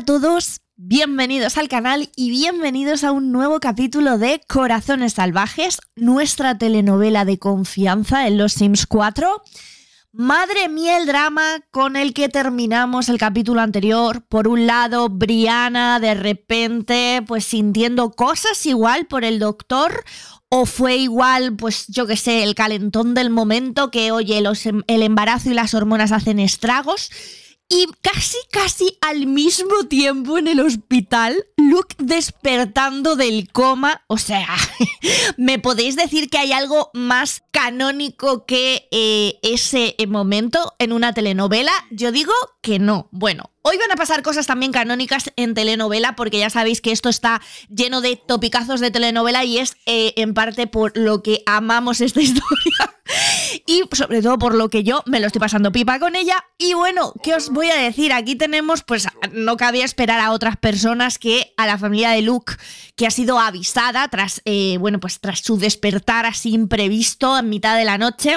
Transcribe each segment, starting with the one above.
a todos, bienvenidos al canal y bienvenidos a un nuevo capítulo de Corazones Salvajes, nuestra telenovela de confianza en Los Sims 4. Madre mía el drama con el que terminamos el capítulo anterior. Por un lado, Briana de repente pues sintiendo cosas igual por el doctor o fue igual pues yo qué sé, el calentón del momento que oye, los, em, el embarazo y las hormonas hacen estragos. Y casi, casi al mismo tiempo en el hospital, Luke despertando del coma. O sea, ¿me podéis decir que hay algo más canónico que eh, ese momento en una telenovela? Yo digo que no. Bueno, Hoy van a pasar cosas también canónicas en telenovela, porque ya sabéis que esto está lleno de topicazos de telenovela y es eh, en parte por lo que amamos esta historia. y sobre todo por lo que yo me lo estoy pasando pipa con ella. Y bueno, ¿qué os voy a decir? Aquí tenemos, pues no cabía esperar a otras personas que a la familia de Luke, que ha sido avisada tras, eh, bueno, pues tras su despertar así imprevisto en mitad de la noche.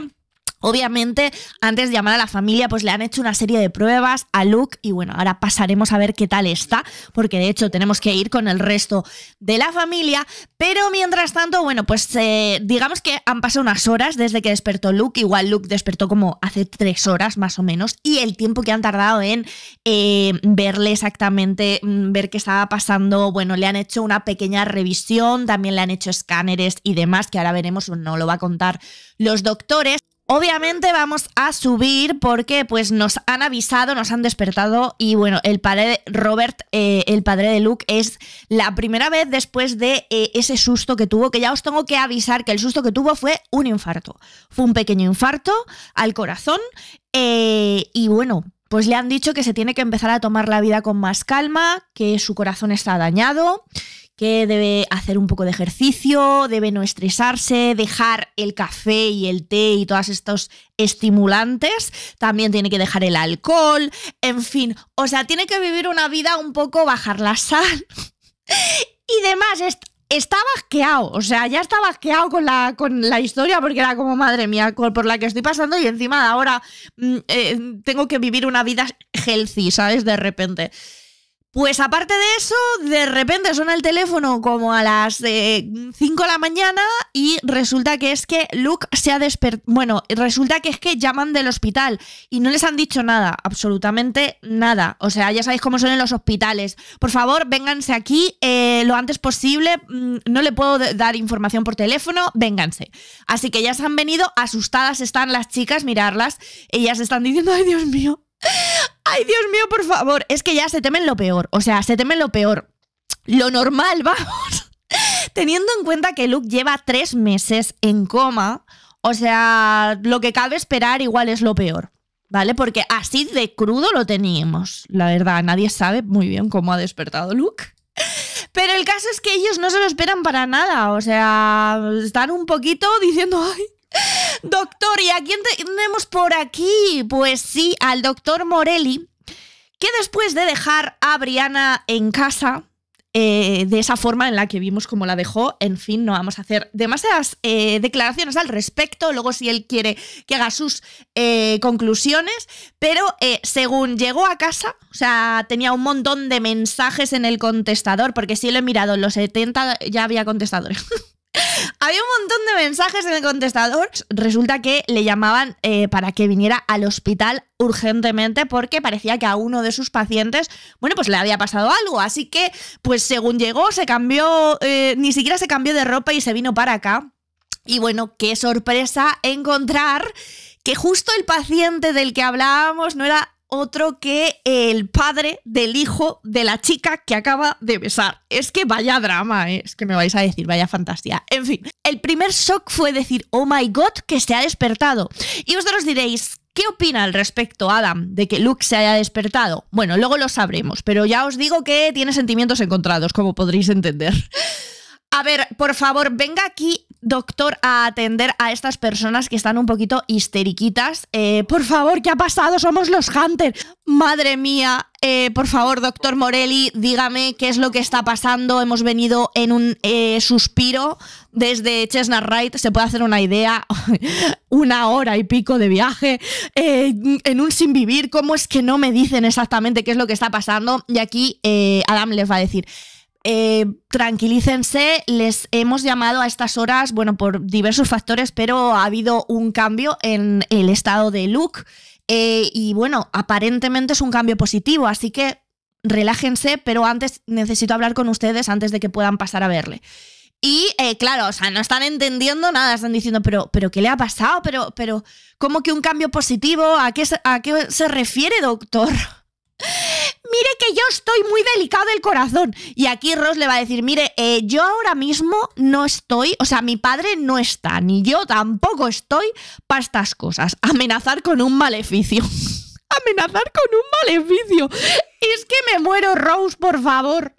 Obviamente, antes de llamar a la familia, pues le han hecho una serie de pruebas a Luke y bueno, ahora pasaremos a ver qué tal está, porque de hecho tenemos que ir con el resto de la familia, pero mientras tanto, bueno, pues eh, digamos que han pasado unas horas desde que despertó Luke, igual Luke despertó como hace tres horas más o menos, y el tiempo que han tardado en eh, verle exactamente, mm, ver qué estaba pasando, bueno, le han hecho una pequeña revisión, también le han hecho escáneres y demás, que ahora veremos, no lo va a contar los doctores, Obviamente vamos a subir porque pues nos han avisado, nos han despertado y bueno, el padre de Robert, eh, el padre de Luke, es la primera vez después de eh, ese susto que tuvo, que ya os tengo que avisar que el susto que tuvo fue un infarto. Fue un pequeño infarto al corazón eh, y bueno, pues le han dicho que se tiene que empezar a tomar la vida con más calma, que su corazón está dañado que debe hacer un poco de ejercicio, debe no estresarse, dejar el café y el té y todos estos estimulantes, también tiene que dejar el alcohol, en fin, o sea, tiene que vivir una vida un poco bajar la sal y demás. está basqueado, o sea, ya está basqueado con la, con la historia porque era como, madre mía, por la que estoy pasando y encima ahora mm, eh, tengo que vivir una vida healthy, ¿sabes? De repente. Pues aparte de eso, de repente suena el teléfono como a las 5 eh, de la mañana y resulta que es que Luke se ha despertado. Bueno, resulta que es que llaman del hospital y no les han dicho nada, absolutamente nada. O sea, ya sabéis cómo son en los hospitales. Por favor, vénganse aquí eh, lo antes posible. Mm, no le puedo dar información por teléfono, vénganse. Así que ya se han venido, asustadas están las chicas, mirarlas. Ellas están diciendo, ay Dios mío. Ay, Dios mío, por favor. Es que ya se temen lo peor. O sea, se temen lo peor. Lo normal, vamos. Teniendo en cuenta que Luke lleva tres meses en coma, o sea, lo que cabe esperar igual es lo peor. ¿Vale? Porque así de crudo lo teníamos. La verdad, nadie sabe muy bien cómo ha despertado Luke. Pero el caso es que ellos no se lo esperan para nada. O sea, están un poquito diciendo, ay, Doctor, ¿y a quién tenemos por aquí? Pues sí, al doctor Morelli, que después de dejar a Briana en casa, eh, de esa forma en la que vimos cómo la dejó. En fin, no vamos a hacer demasiadas eh, declaraciones al respecto. Luego, si él quiere que haga sus eh, conclusiones. Pero según llegó a casa, o sea, tenía un montón de mensajes en el contestador, porque si lo he mirado en los 70 ya había contestadores. Había un montón de mensajes en el contestador. Resulta que le llamaban eh, para que viniera al hospital urgentemente porque parecía que a uno de sus pacientes, bueno, pues le había pasado algo. Así que, pues según llegó, se cambió, eh, ni siquiera se cambió de ropa y se vino para acá. Y bueno, qué sorpresa encontrar que justo el paciente del que hablábamos no era otro que el padre del hijo de la chica que acaba de besar. Es que vaya drama, ¿eh? es que me vais a decir, vaya fantasía. En fin, el primer shock fue decir, oh my god, que se ha despertado. Y vosotros diréis, ¿Qué opina al respecto Adam de que Luke se haya despertado? Bueno, luego lo sabremos, pero ya os digo que tiene sentimientos encontrados, como podréis entender. A ver, por favor, venga aquí doctor a atender a estas personas que están un poquito histeriquitas. Eh, por favor, ¿qué ha pasado? Somos los Hunter. Madre mía, eh, por favor, doctor Morelli, dígame qué es lo que está pasando. Hemos venido en un eh, suspiro desde Chestnut Wright. Se puede hacer una idea, una hora y pico de viaje en un sin vivir. ¿Cómo es que no me dicen exactamente qué es lo que está pasando? Y aquí Adam les va a decir. Eh, tranquilícense, les hemos llamado a estas horas, bueno, por diversos factores, pero ha habido un cambio en el estado de Luke. Eh, y bueno, aparentemente es un cambio positivo, así que relájense, pero antes necesito hablar con ustedes antes de que puedan pasar a verle. Y eh, claro, o sea, no están entendiendo nada, están diciendo, pero, pero ¿qué le ha pasado? Pero, pero, ¿cómo que un cambio positivo? ¿A qué a qué se refiere, doctor? mire que yo estoy muy delicado el corazón. Y aquí Rose le va a decir, mire, eh, yo ahora mismo no estoy, o sea, mi padre no está, ni yo tampoco estoy para estas cosas. Amenazar con un maleficio. Amenazar con un maleficio. Es que me muero, Rose, por favor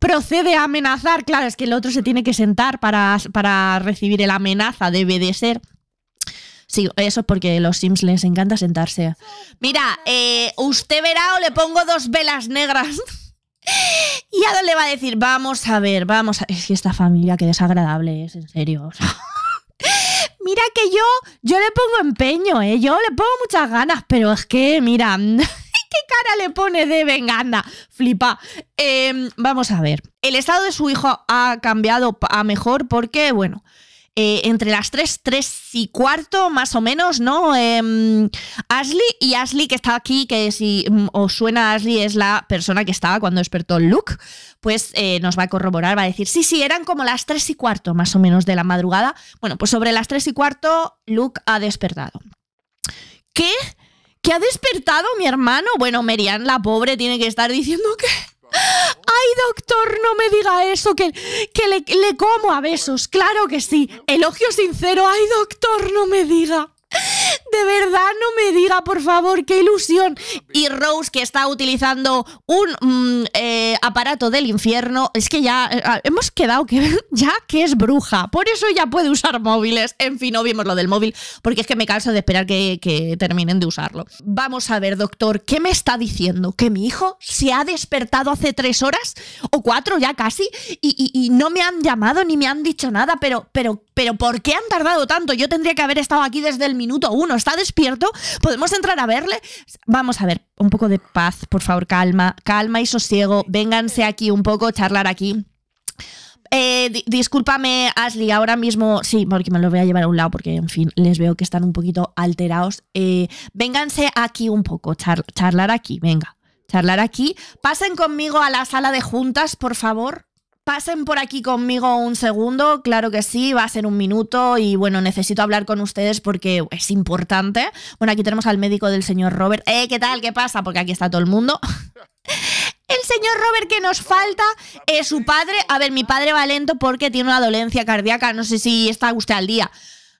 procede a amenazar. Claro, es que el otro se tiene que sentar para, para recibir la amenaza, debe de ser. Sí, eso es porque a los Sims les encanta sentarse. Mira, eh, usted verá o le pongo dos velas negras. y dónde le va a decir, vamos a ver, vamos a... Es que esta familia qué desagradable es, en serio. mira que yo, yo le pongo empeño, eh, Yo le pongo muchas ganas, pero es que, mira, ¿qué cara le pone de venganza? Flipa. Em, vamos a ver. El estado de su hijo ha cambiado a mejor porque, bueno... Eh, entre las 3, 3 y cuarto más o menos, ¿no? Em, Ashley y Ashley que está aquí, que si mm, os suena Ashley es la persona que estaba cuando despertó Luke, pues eh, nos va a corroborar, va a decir, sí, sí, eran como las 3 y cuarto más o menos de la madrugada. Bueno, pues sobre las 3 y cuarto Luke ha despertado. ¿Qué? ¿Que ha despertado mi hermano? Bueno, Merian, la pobre, tiene que estar diciendo que ¡Ay, doctor, no me diga eso! Que, que le, le como a besos, claro que sí. Elogio sincero, ¡ay, doctor, no me diga! De verdad, no me diga, por favor, qué ilusión. Y Rose, que está utilizando un mm, eh, aparato del infierno, es que ya eh, ah, hemos quedado que ya que es bruja. Por eso ya puede usar móviles. En fin, no vimos lo del móvil, porque es que me canso de esperar que, terminen de usarlo. Vamos a ver, doctor, ¿qué me está diciendo? ¿Que mi hijo se ha despertado hace tres horas o cuatro ya casi y, y no me han llamado ni me han dicho nada? Pero, pero, pero, ¿por qué han tardado tanto? Yo tendría que haber estado aquí desde el minuto uno está despierto, podemos entrar a verle. Vamos a ver, un poco de paz, por favor, calma, calma y sosiego. Vénganse aquí un poco, charlar aquí. Eh, discúlpame, Ashley, ahora mismo, sí, porque me lo voy a llevar a un lado, porque, en fin, les veo que están un poquito alterados. Eh, vénganse aquí un poco, charlar aquí, venga, charlar aquí. Pasen conmigo a la sala de juntas, por favor. Pasen por aquí conmigo un segundo, claro que sí, va a ser un minuto y bueno, necesito hablar con ustedes porque es importante. Bueno, aquí tenemos al médico del señor Robert. Eh, ¿qué tal? ¿Qué pasa? Porque aquí está todo el mundo. El señor Robert que nos falta es su padre. A ver, mi padre va lento porque tiene una dolencia cardíaca, no sé si está usted al día.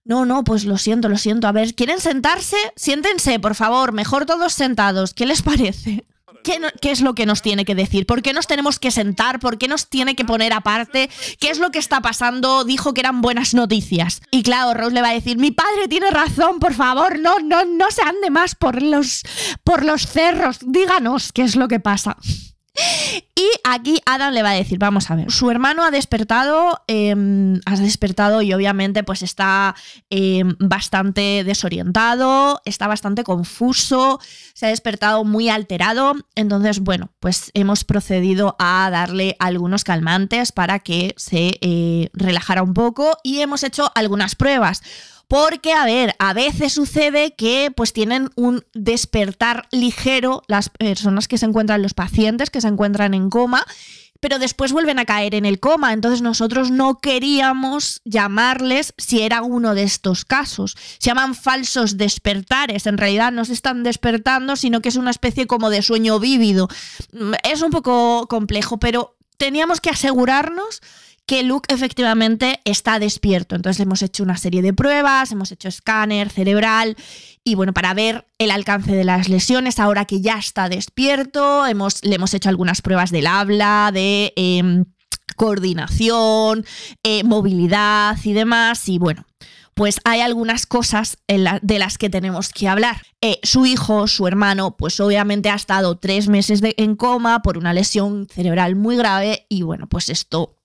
No, no, pues lo siento, lo siento. A ver, ¿quieren sentarse? Siéntense, por favor, mejor todos sentados. ¿Qué les parece? ¿Qué, es lo que nos tiene que decir? ¿Por qué nos tenemos que sentar? ¿Por qué nos tiene que poner aparte? ¿Qué es lo que está pasando? Dijo que eran buenas noticias. Y claro, Rose le va a decir, mi padre tiene razón, por favor, no, no, no se ande más por los, por los cerros, díganos qué es lo que pasa. Y aquí Adam le va a decir, vamos a ver, su hermano ha despertado, em, despertado y obviamente pues está em, bastante desorientado, está bastante confuso, se ha despertado muy alterado, entonces bueno, pues hemos procedido a darle algunos calmantes para que se eh, relajara un poco y hemos hecho algunas pruebas. Porque, a ver, a veces sucede que pues tienen un despertar ligero las personas que se encuentran, los pacientes que se encuentran en coma, pero después vuelven a caer en el coma. Entonces nosotros no queríamos llamarles si era uno de estos casos. Se llaman falsos despertares. En realidad no se están despertando, sino que es una especie como de sueño vívido. Es un poco complejo, pero teníamos que asegurarnos que Luke efectivamente está despierto. Entonces hemos hecho una serie de pruebas, hemos hecho escáner cerebral y bueno, para ver el alcance de las lesiones, ahora que ya está despierto, hemos, le hemos hecho algunas pruebas del habla, de... Em, coordinación, eh, movilidad y demás. Y bueno, pues hay algunas cosas de las que tenemos que hablar. Eh, su hijo, su hermano, pues obviamente ha estado tres meses en coma por una lesión cerebral muy grave y bueno, pues esto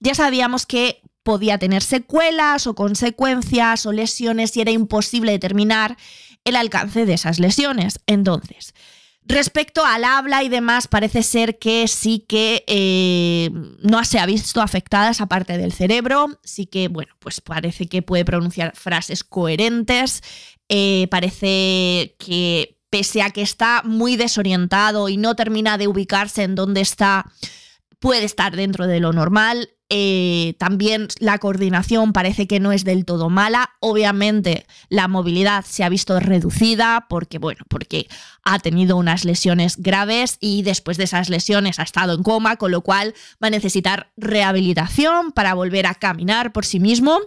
ya sabíamos que podía tener secuelas o consecuencias o lesiones y era imposible determinar el alcance de esas lesiones. Entonces, respecto al habla y demás, parece ser que sí que eh, no se ha visto afectada esa parte del cerebro, sí que, bueno, pues parece que puede pronunciar frases coherentes, eh, parece que pese a que está muy desorientado y no termina de ubicarse en donde está puede estar dentro de lo normal. Eh, también la coordinación parece que no es del todo mala. Obviamente la movilidad se ha visto reducida porque, bueno, porque ha tenido unas lesiones graves y después de esas lesiones ha estado en coma, con lo cual va a necesitar rehabilitación para volver a caminar por sí mismo.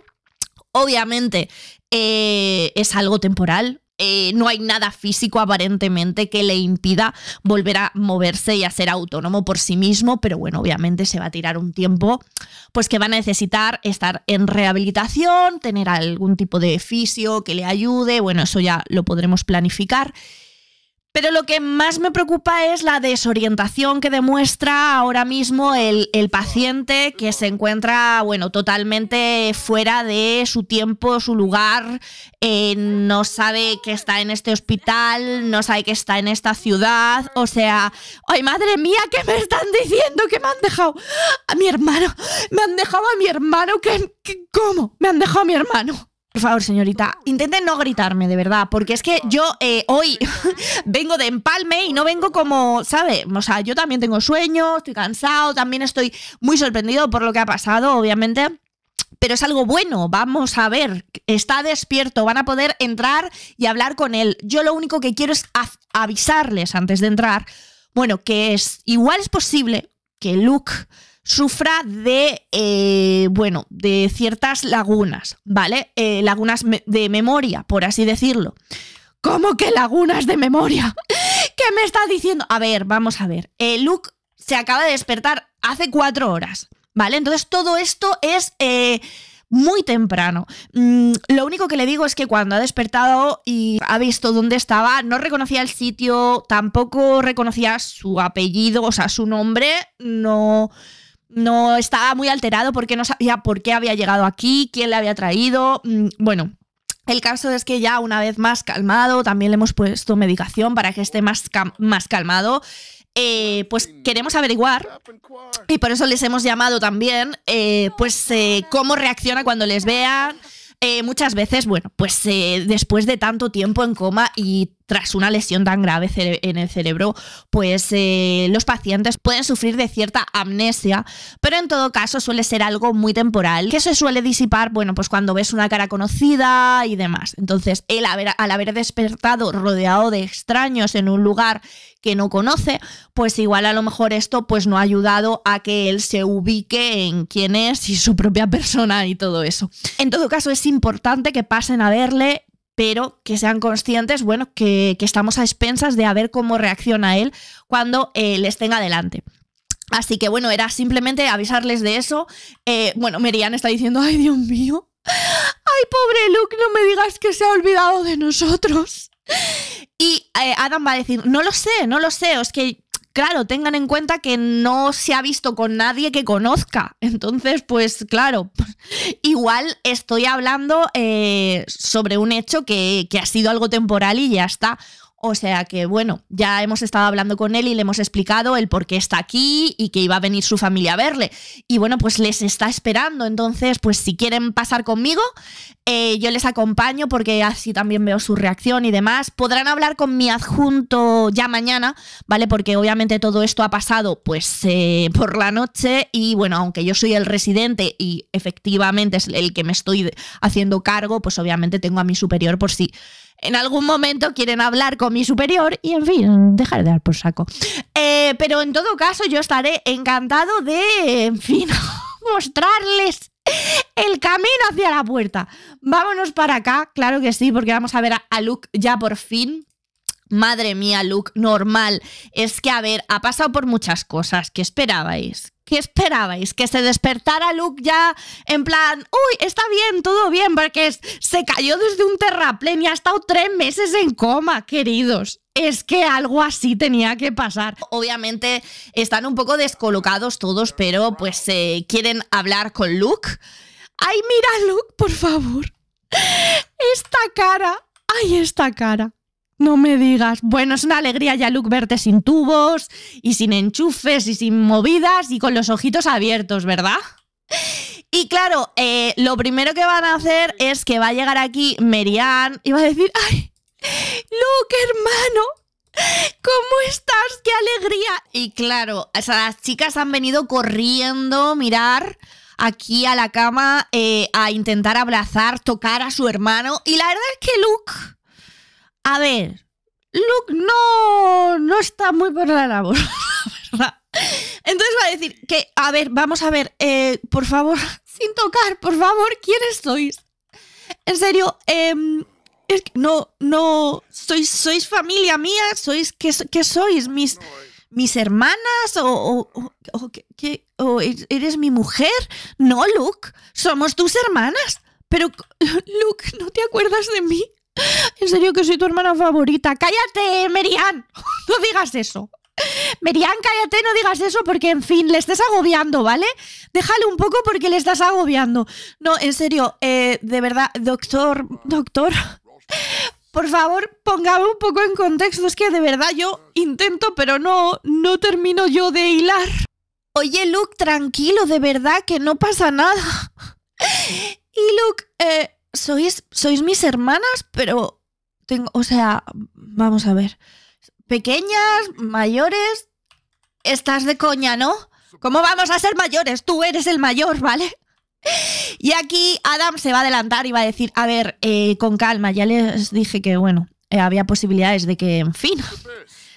Obviamente eh, es algo temporal, eh, no hay nada físico aparentemente que le impida volver a moverse y a ser autónomo por sí mismo, pero bueno, obviamente se va a tirar un tiempo, pues que va a necesitar estar en rehabilitación, tener algún tipo de fisio que le ayude, bueno, eso ya lo podremos planificar. Pero lo que más me preocupa es la desorientación que demuestra ahora mismo el, paciente que se encuentra, bueno, totalmente fuera de su tiempo, su lugar, eh, no sabe que está en este hospital, no sabe que está en esta ciudad, o sea, ¡ay madre mía, qué me están diciendo! Que me han dejado a mi hermano, me han dejado a mi hermano, ¿cómo? Me han dejado a mi hermano. Por favor, señorita, intenten no gritarme, de verdad, porque es que yo eh, hoy vengo de empalme y no vengo como, ¿sabe? O sea, yo también tengo sueño, estoy cansado, también estoy muy sorprendido por lo que ha pasado, obviamente pero es algo bueno. Vamos a ver, está despierto, van a poder entrar y hablar con él. Yo lo único que quiero es avisarles antes de entrar, bueno, que es igual es posible que Luke sufra de, eh, bueno, de ciertas lagunas, ¿vale? Eh, lagunas de memoria, por así decirlo. ¿Cómo que lagunas de memoria? ¿Qué me estás diciendo? A ver, vamos a ver. el eh, Luke se acaba de despertar hace cuatro horas, ¿vale? Entonces todo esto es muy temprano. Mm, lo único que le digo es que cuando ha despertado y ha visto dónde estaba, no reconocía el sitio, tampoco reconocía su apellido, o sea, su nombre, no, no estaba muy alterado porque no sabía por qué había llegado aquí, quién le había traído. Mm, bueno, el caso es que ya una vez más calmado, también le hemos puesto medicación para que esté más, más calmado. Eh, pues queremos averiguar y por eso les hemos llamado también, eh, pues eh, cómo reacciona cuando les vean, eh, muchas veces, bueno, pues eh, después de tanto tiempo en coma y tras una lesión tan grave en el cerebro, pues eh, los pacientes pueden sufrir de cierta amnesia, pero en todo caso suele ser algo muy temporal, que se suele disipar, bueno, pues cuando ves una cara conocida y demás. Entonces, él al haber despertado rodeado de extraños en un lugar que no conoce, pues igual a lo mejor esto pues no ha ayudado a que él se ubique en quién es y su propia persona y todo eso. En todo caso es importante que pasen a verle pero que sean conscientes, bueno, que, estamos a expensas de a ver cómo reacciona él cuando eh, les tenga delante. Así que bueno, era simplemente avisarles de eso. Eh, bueno, Merian está diciendo, ay Dios mío, ay pobre Luke, no me digas que se ha olvidado de nosotros. Y eh, Adam va a decir, no lo sé, no lo sé, es que claro, tengan en cuenta que no se ha visto con nadie que conozca. Entonces, pues claro, igual estoy hablando eh, sobre un hecho que, ha sido algo temporal y ya está. O sea que, bueno, ya hemos estado hablando con él y le hemos explicado el por qué está aquí y que iba a venir su familia a verle. Y bueno, pues les está esperando. Entonces, pues si quieren pasar conmigo, eh, yo les acompaño porque así también veo su reacción y demás. Podrán hablar con mi adjunto ya mañana, ¿vale? Porque obviamente todo esto ha pasado pues eh, por la noche y bueno, aunque yo soy el residente y efectivamente es el que me estoy haciendo cargo, pues obviamente tengo a mi superior por si... Sí en algún momento quieren hablar con mi superior y, en fin, dejar de dar por saco. Eh, pero en todo caso, yo estaré encantado de, en fin, mostrarles el camino hacia la puerta. Vámonos para acá, claro que sí, porque vamos a ver a Luke ya por fin. Madre mía, Luke, normal. Es que, a ver, ha pasado por muchas cosas. que esperabais? ¿Qué esperabais? ¿Que se despertara Luke ya en plan, uy, está bien, todo bien, porque se cayó desde un terraplén y ha estado tres meses en coma, queridos? Es que algo así tenía que pasar. Obviamente están un poco descolocados todos, pero pues eh, quieren hablar con Luke. Ay, mira, Luke, por favor. Esta cara. Ay, esta cara. No me digas. Bueno, es una alegría ya, Luke, verte sin tubos y sin enchufes y sin movidas y con los ojitos abiertos, ¿verdad? Y claro, eh, lo primero que van a hacer es que va a llegar aquí Merian y va a decir, ¡ay! Luke, hermano, ¿Cómo estás? ¡Qué alegría! Y claro, o las chicas han venido corriendo, mirar aquí a la cama eh, a intentar abrazar, tocar a su hermano. Y la verdad es que Luke a ver, Luke no, no está muy por la labor, la verdad. Entonces va a decir que, a ver, vamos a ver, eh, por favor, sin tocar, por favor, ¿quiénes sois? En serio, em, no, no, sois, sois familia mía, sois, ¿qué, sois? Mis, mis hermanas o, o, o, o, er, eres mi mujer. No, Luke, somos tus hermanas. Pero, Luke, ¿no te acuerdas de mí? En serio que soy tu hermana favorita. Cállate, Merian. No digas eso. Merian, cállate, no digas eso porque, en fin, le estás agobiando, ¿vale? Déjale un poco porque le estás agobiando. No, en serio, eh, de verdad, doctor, doctor, por favor, póngame un poco en contexto. Es que de verdad yo intento, pero no, no termino yo de hilar. Oye, Luke, tranquilo, de verdad, que no pasa nada. Y Luke, eh, sois, sois mis hermanas, pero tengo, o sea, vamos a ver, pequeñas, mayores, estás de coña, ¿no? ¿Cómo vamos a ser mayores? Tú eres el mayor, ¿vale? Y aquí Adam se va a adelantar y va a decir, a ver, eh, con calma, ya les dije que, bueno, eh, había posibilidades de que, en fin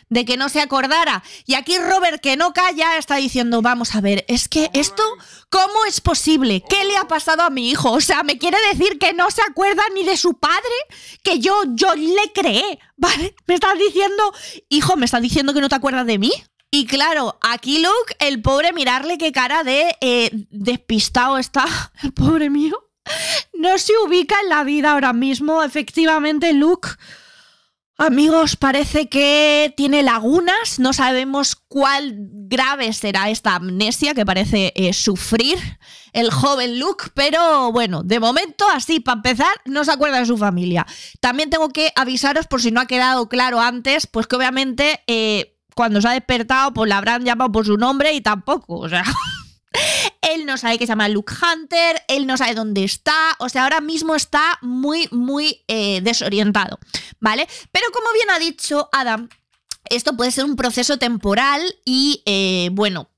de que no se acordara. Y aquí Robert, que no calla, está diciendo, vamos a ver, es que esto, ¿cómo es posible? ¿Qué le ha pasado a mi hijo? O sea, me quiere decir que no se acuerda ni de su padre, que yo, yo le creé, ¿vale? Me estás diciendo, hijo, me estás diciendo que no te acuerdas de mí. Y claro, aquí Luke, el pobre, mirarle qué cara de eh, despistado está, el pobre mío. No se ubica en la vida ahora mismo, efectivamente, Luke. Amigos, parece que tiene lagunas, no sabemos cuál grave será esta amnesia que parece eh, sufrir el joven Luke, pero bueno, de momento así, para empezar, no se acuerda de su familia. También tengo que avisaros por si no ha quedado claro antes, pues que obviamente eh, cuando se ha despertado, pues la habrán llamado por su nombre y tampoco, o sea... él no sabe qué se llama Luke Hunter, él no sabe dónde está, o sea, ahora mismo está muy, muy eh, desorientado, ¿vale? Pero como bien ha dicho Adam, esto puede ser un proceso temporal y, eh, bueno,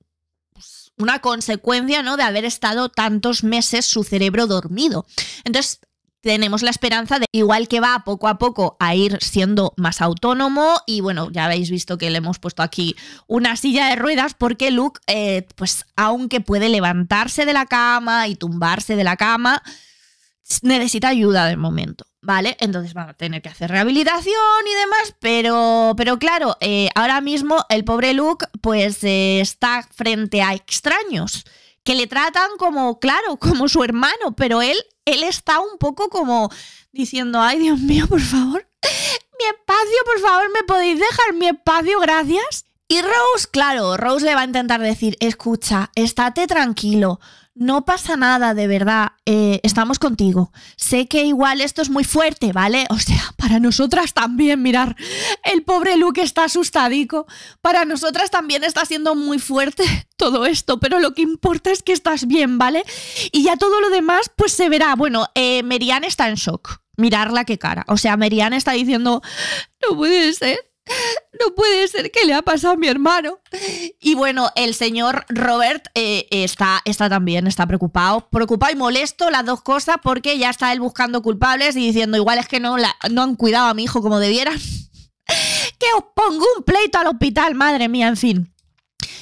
pues una consecuencia, ¿no? De haber estado tantos meses su cerebro dormido. Entonces, tenemos la esperanza de, igual que va poco a poco a ir siendo más autónomo, y bueno, ya habéis visto que le hemos puesto aquí una silla de ruedas porque Luke, eh, pues aunque puede levantarse de la cama y tumbarse de la cama, necesita ayuda de momento. ¿vale? Entonces va a tener que hacer rehabilitación y demás, pero, pero claro, eh, ahora mismo el pobre Luke pues eh, está frente a extraños que le tratan como, claro, como su hermano, pero él él está un poco como diciendo, ay Dios mío, por favor, mi espacio, por favor, ¿me podéis dejar mi espacio? Gracias. Y Rose, claro, Rose le va a intentar decir, escucha, estate tranquilo, no pasa nada, de verdad, eh, estamos contigo. Sé que igual esto es muy fuerte, ¿vale? O sea, para nosotras también, mirar, el pobre Luke está asustadico, para nosotras también está siendo muy fuerte todo esto, pero lo que importa es que estás bien, ¿vale? Y ya todo lo demás, pues se verá. Bueno, eh, Merian está en shock, mirarla qué cara. O sea, Merian está diciendo, no puede ser No puede ser que le ha pasado a mi hermano. Y bueno, el señor Robert eh, está, está también, está preocupado. Preocupado y molesto las dos cosas porque ya está él buscando culpables y diciendo, igual es que no, no han cuidado a mi hijo como debieran. que os pongo un pleito al hospital, madre mía, en fin.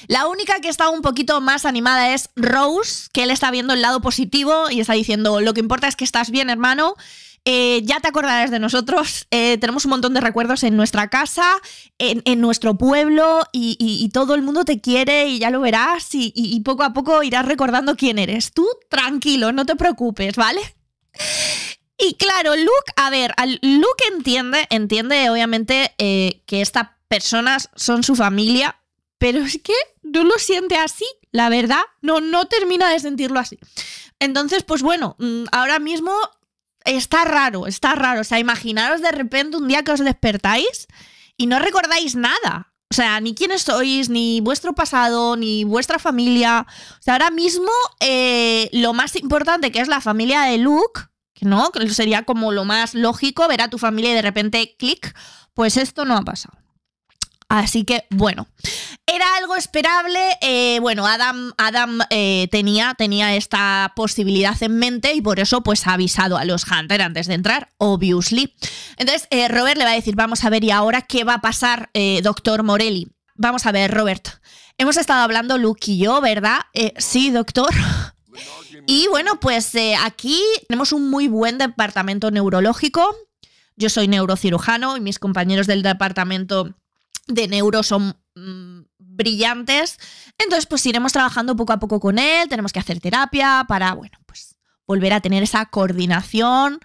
La única que está un poquito más animada es Rose, que él está viendo el lado positivo y está diciendo, lo que importa es que estás bien, hermano, eh, ya te acordarás de nosotros. Eh, tenemos un montón de recuerdos en nuestra casa, en, nuestro pueblo y, todo el mundo te quiere y ya lo verás y, poco a poco irás recordando quién eres. Tú tranquilo, no te preocupes, ¿vale? Y claro, Luke, a ver, Luke entiende, entiende obviamente eh, que estas personas son su familia, pero es que no lo siente así, la verdad, no, no termina de sentirlo así. Entonces, pues bueno, mm, ahora mismo está raro, está raro. O sea, imaginaros de repente un día que os despertáis y no recordáis nada. O sea, ni quiénes sois, ni vuestro pasado, ni vuestra familia. O sea, ahora mismo eh, lo más importante que es la familia de Luke, que no, que sería como lo más lógico ver a tu familia y de repente clic, pues esto no ha pasado. Así que bueno, era algo esperable. Eh, bueno, Adam, Adam eh, tenía, tenía esta posibilidad en mente y por eso pues ha avisado a los Hunter antes de entrar, obviously. Entonces eh, Robert le va a decir, vamos a ver y ahora qué va a pasar, doctor Morelli. Vamos a ver, Robert. Hemos estado hablando Luke y yo, ¿verdad? sí, doctor. Y bueno, pues aquí tenemos un muy buen departamento neurológico. Yo soy neurocirujano y mis compañeros del departamento de neuro son mm, brillantes. Entonces, pues iremos trabajando poco a poco con él, tenemos que hacer terapia para, bueno, pues volver a tener esa coordinación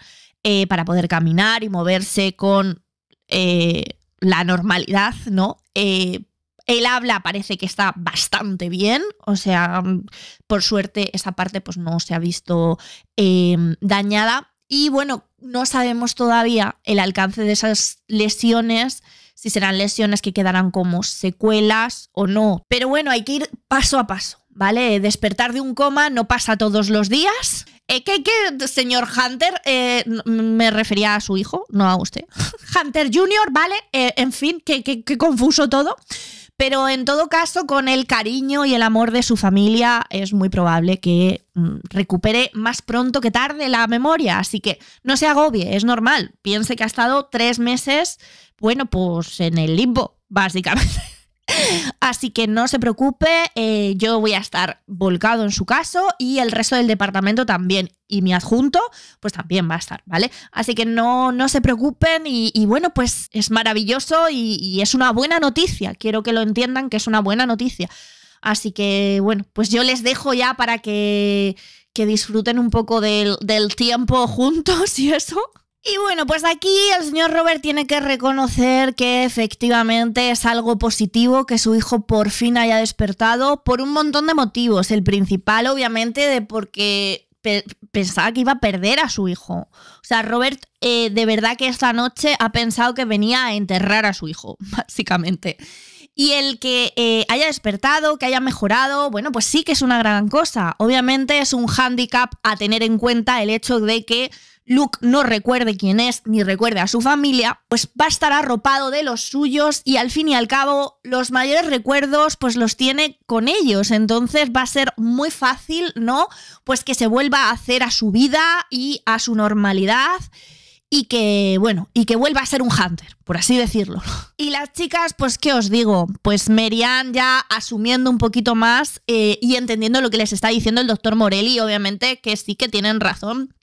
eh, para poder caminar y moverse con eh, la normalidad, ¿no? Eh, el habla parece que está bastante bien, o sea, mm, por suerte esa parte pues no se ha visto em, dañada. Y bueno, no sabemos todavía el alcance de esas lesiones si serán lesiones que quedarán como secuelas o no. Pero bueno, hay que ir paso a paso, ¿vale? Despertar de un coma no pasa todos los días. Eh, ¿Qué, qué, señor Hunter? Eh, me refería a su hijo, no a usted. Hunter Jr., ¿vale? Eh, en fin, qué confuso todo. Pero en todo caso, con el cariño y el amor de su familia, es muy probable que mm, recupere más pronto que tarde la memoria. Así que no se agobie, es normal. Piense que ha estado tres meses bueno, pues en el limbo, básicamente. Así que no se preocupe, eh, yo voy a estar volcado en su caso y el resto del departamento también. Y mi adjunto, pues también va a estar, ¿vale? Así que no, no se preocupen y, bueno, pues es maravilloso y, es una buena noticia. Quiero que lo entiendan que es una buena noticia. Así que bueno, pues yo les dejo ya para que, disfruten un poco del, del tiempo juntos y eso. Y bueno, pues aquí el señor Robert tiene que reconocer que efectivamente es algo positivo que su hijo por fin haya despertado por un montón de motivos. El principal, obviamente, de porque pensaba que iba a perder a su hijo. O sea, Robert eh, de verdad que esta noche ha pensado que venía a enterrar a su hijo, básicamente. Y el que eh, haya despertado, que haya mejorado, bueno, pues sí que es una gran cosa. Obviamente es un hándicap a tener en cuenta el hecho de que Luke no recuerde quién es ni recuerde a su familia, pues va a estar arropado de los suyos y al fin y al cabo los mayores recuerdos pues los tiene con ellos, entonces va a ser muy fácil, ¿no? Pues que se vuelva a hacer a su vida y a su normalidad y que, bueno, y que vuelva a ser un hunter, por así decirlo. Y las chicas, pues, ¿qué os digo? Pues Merian ya asumiendo un poquito más eh, y entendiendo lo que les está diciendo el doctor Morelli, obviamente que sí que tienen razón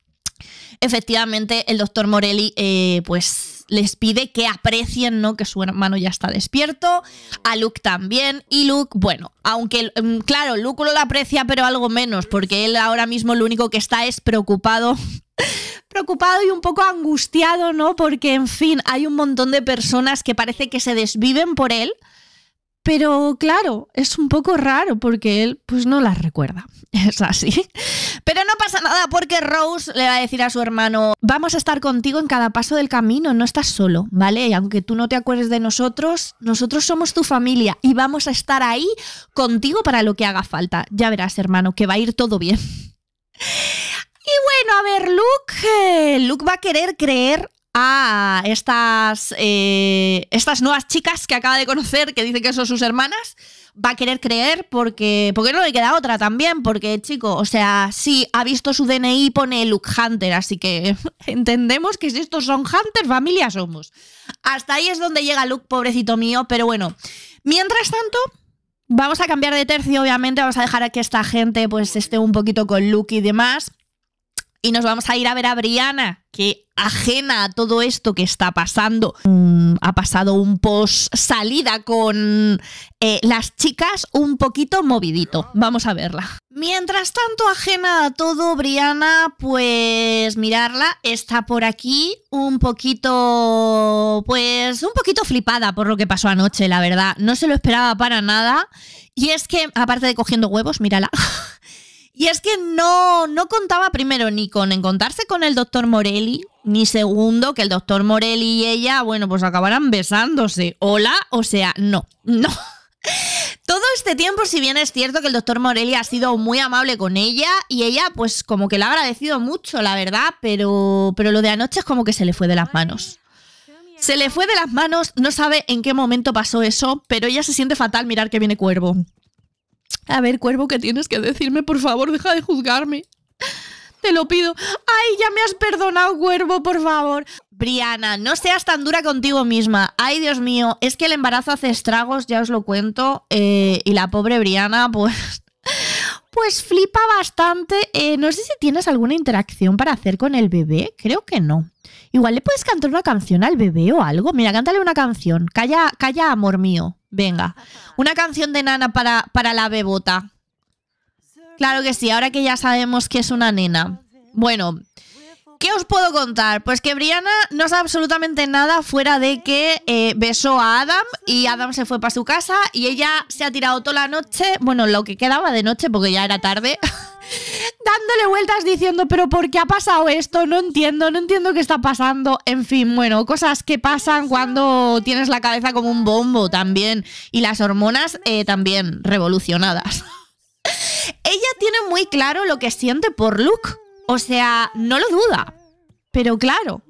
efectivamente el doctor Morelli eh, pues les pide que aprecien ¿no? que su hermano ya está despierto, a Luke también, y Luke, bueno, aunque mm, claro, Luke lo aprecia pero algo menos, porque él ahora mismo lo único que está es preocupado preocupado y un poco angustiado, ¿no? Porque, en fin, hay un montón de personas que parece que se desviven por él, pero claro, es un poco raro porque él pues no las recuerda. Es así. Pero no pasa nada porque Rose le va a decir a su hermano, vamos a estar contigo en cada paso del camino, no estás solo, ¿vale? Y aunque tú no te acuerdes de nosotros, nosotros somos tu familia y vamos a estar ahí contigo para lo que haga falta. Ya verás, hermano, que va a ir todo bien. Y bueno, a ver, Luke, eh, Luke va a querer creer a estas, eh, estas nuevas chicas que acaba de conocer, que dicen que son sus hermanas, va a querer creer porque, porque no le queda otra también, porque chico, o sea, sí, ha visto su DNI pone Luke Hunter, así que entendemos que si estos son Hunter, familia somos. Hasta ahí es donde llega Luke, pobrecito mío, pero bueno, mientras tanto... Vamos a cambiar de tercio, obviamente, vamos a dejar a que esta gente pues esté un poquito con Luke y demás. Y nos vamos a ir a ver a Briana, que ajena a todo esto que está pasando, mm, ha pasado un post salida con eh, las chicas un poquito movidito. Vamos a verla. Mientras tanto, ajena a todo, Briana, pues mirarla, está por aquí un poquito, pues un poquito flipada por lo que pasó anoche, la verdad. No se lo esperaba para nada. Y es que, aparte de cogiendo huevos, mírala. Y es que no, no contaba primero ni con encontrarse con el doctor Morelli, ni segundo que el doctor Morelli y ella, bueno, pues acabaran besándose. Hola, o sea, no, no. Todo este tiempo, si bien es cierto que el doctor Morelli ha sido muy amable con ella y ella, pues como que le ha agradecido mucho, la verdad, pero, pero lo de anoche es como que se le fue de las manos. Se le fue de las manos, no sabe en qué momento pasó eso, pero ella se siente fatal mirar que viene Cuervo. A ver, cuervo, ¿qué tienes que decirme? Por favor, deja de juzgarme. Te lo pido. Ay, ya me has perdonado, cuervo, por favor. Briana, no seas tan dura contigo misma. Ay, Dios mío, es que el embarazo hace estragos, ya os lo cuento. Eh, y la pobre Briana, pues pues flipa bastante. Eh, no sé si tienes alguna interacción para hacer con el bebé. Creo que no. Igual le puedes cantar una canción al bebé o algo. Mira, cántale una canción. Calla, calla, amor mío. Venga. Una canción de nana para, para la bebota. Claro que sí, ahora que ya sabemos que es una nena. Bueno, ¿Qué os puedo contar? Pues que Brianna no sabe absolutamente nada fuera de que eh, besó a Adam y Adam se fue para su casa y ella se ha tirado toda la noche, bueno, lo que quedaba de noche porque ya era tarde, dándole vueltas diciendo, pero ¿por qué ha pasado esto? No entiendo, no entiendo qué está pasando. En fin, bueno, cosas que pasan cuando tienes la cabeza como un bombo también y las hormonas eh, también revolucionadas. ella tiene muy claro lo que siente por Luke o sea, no lo duda. Pero claro,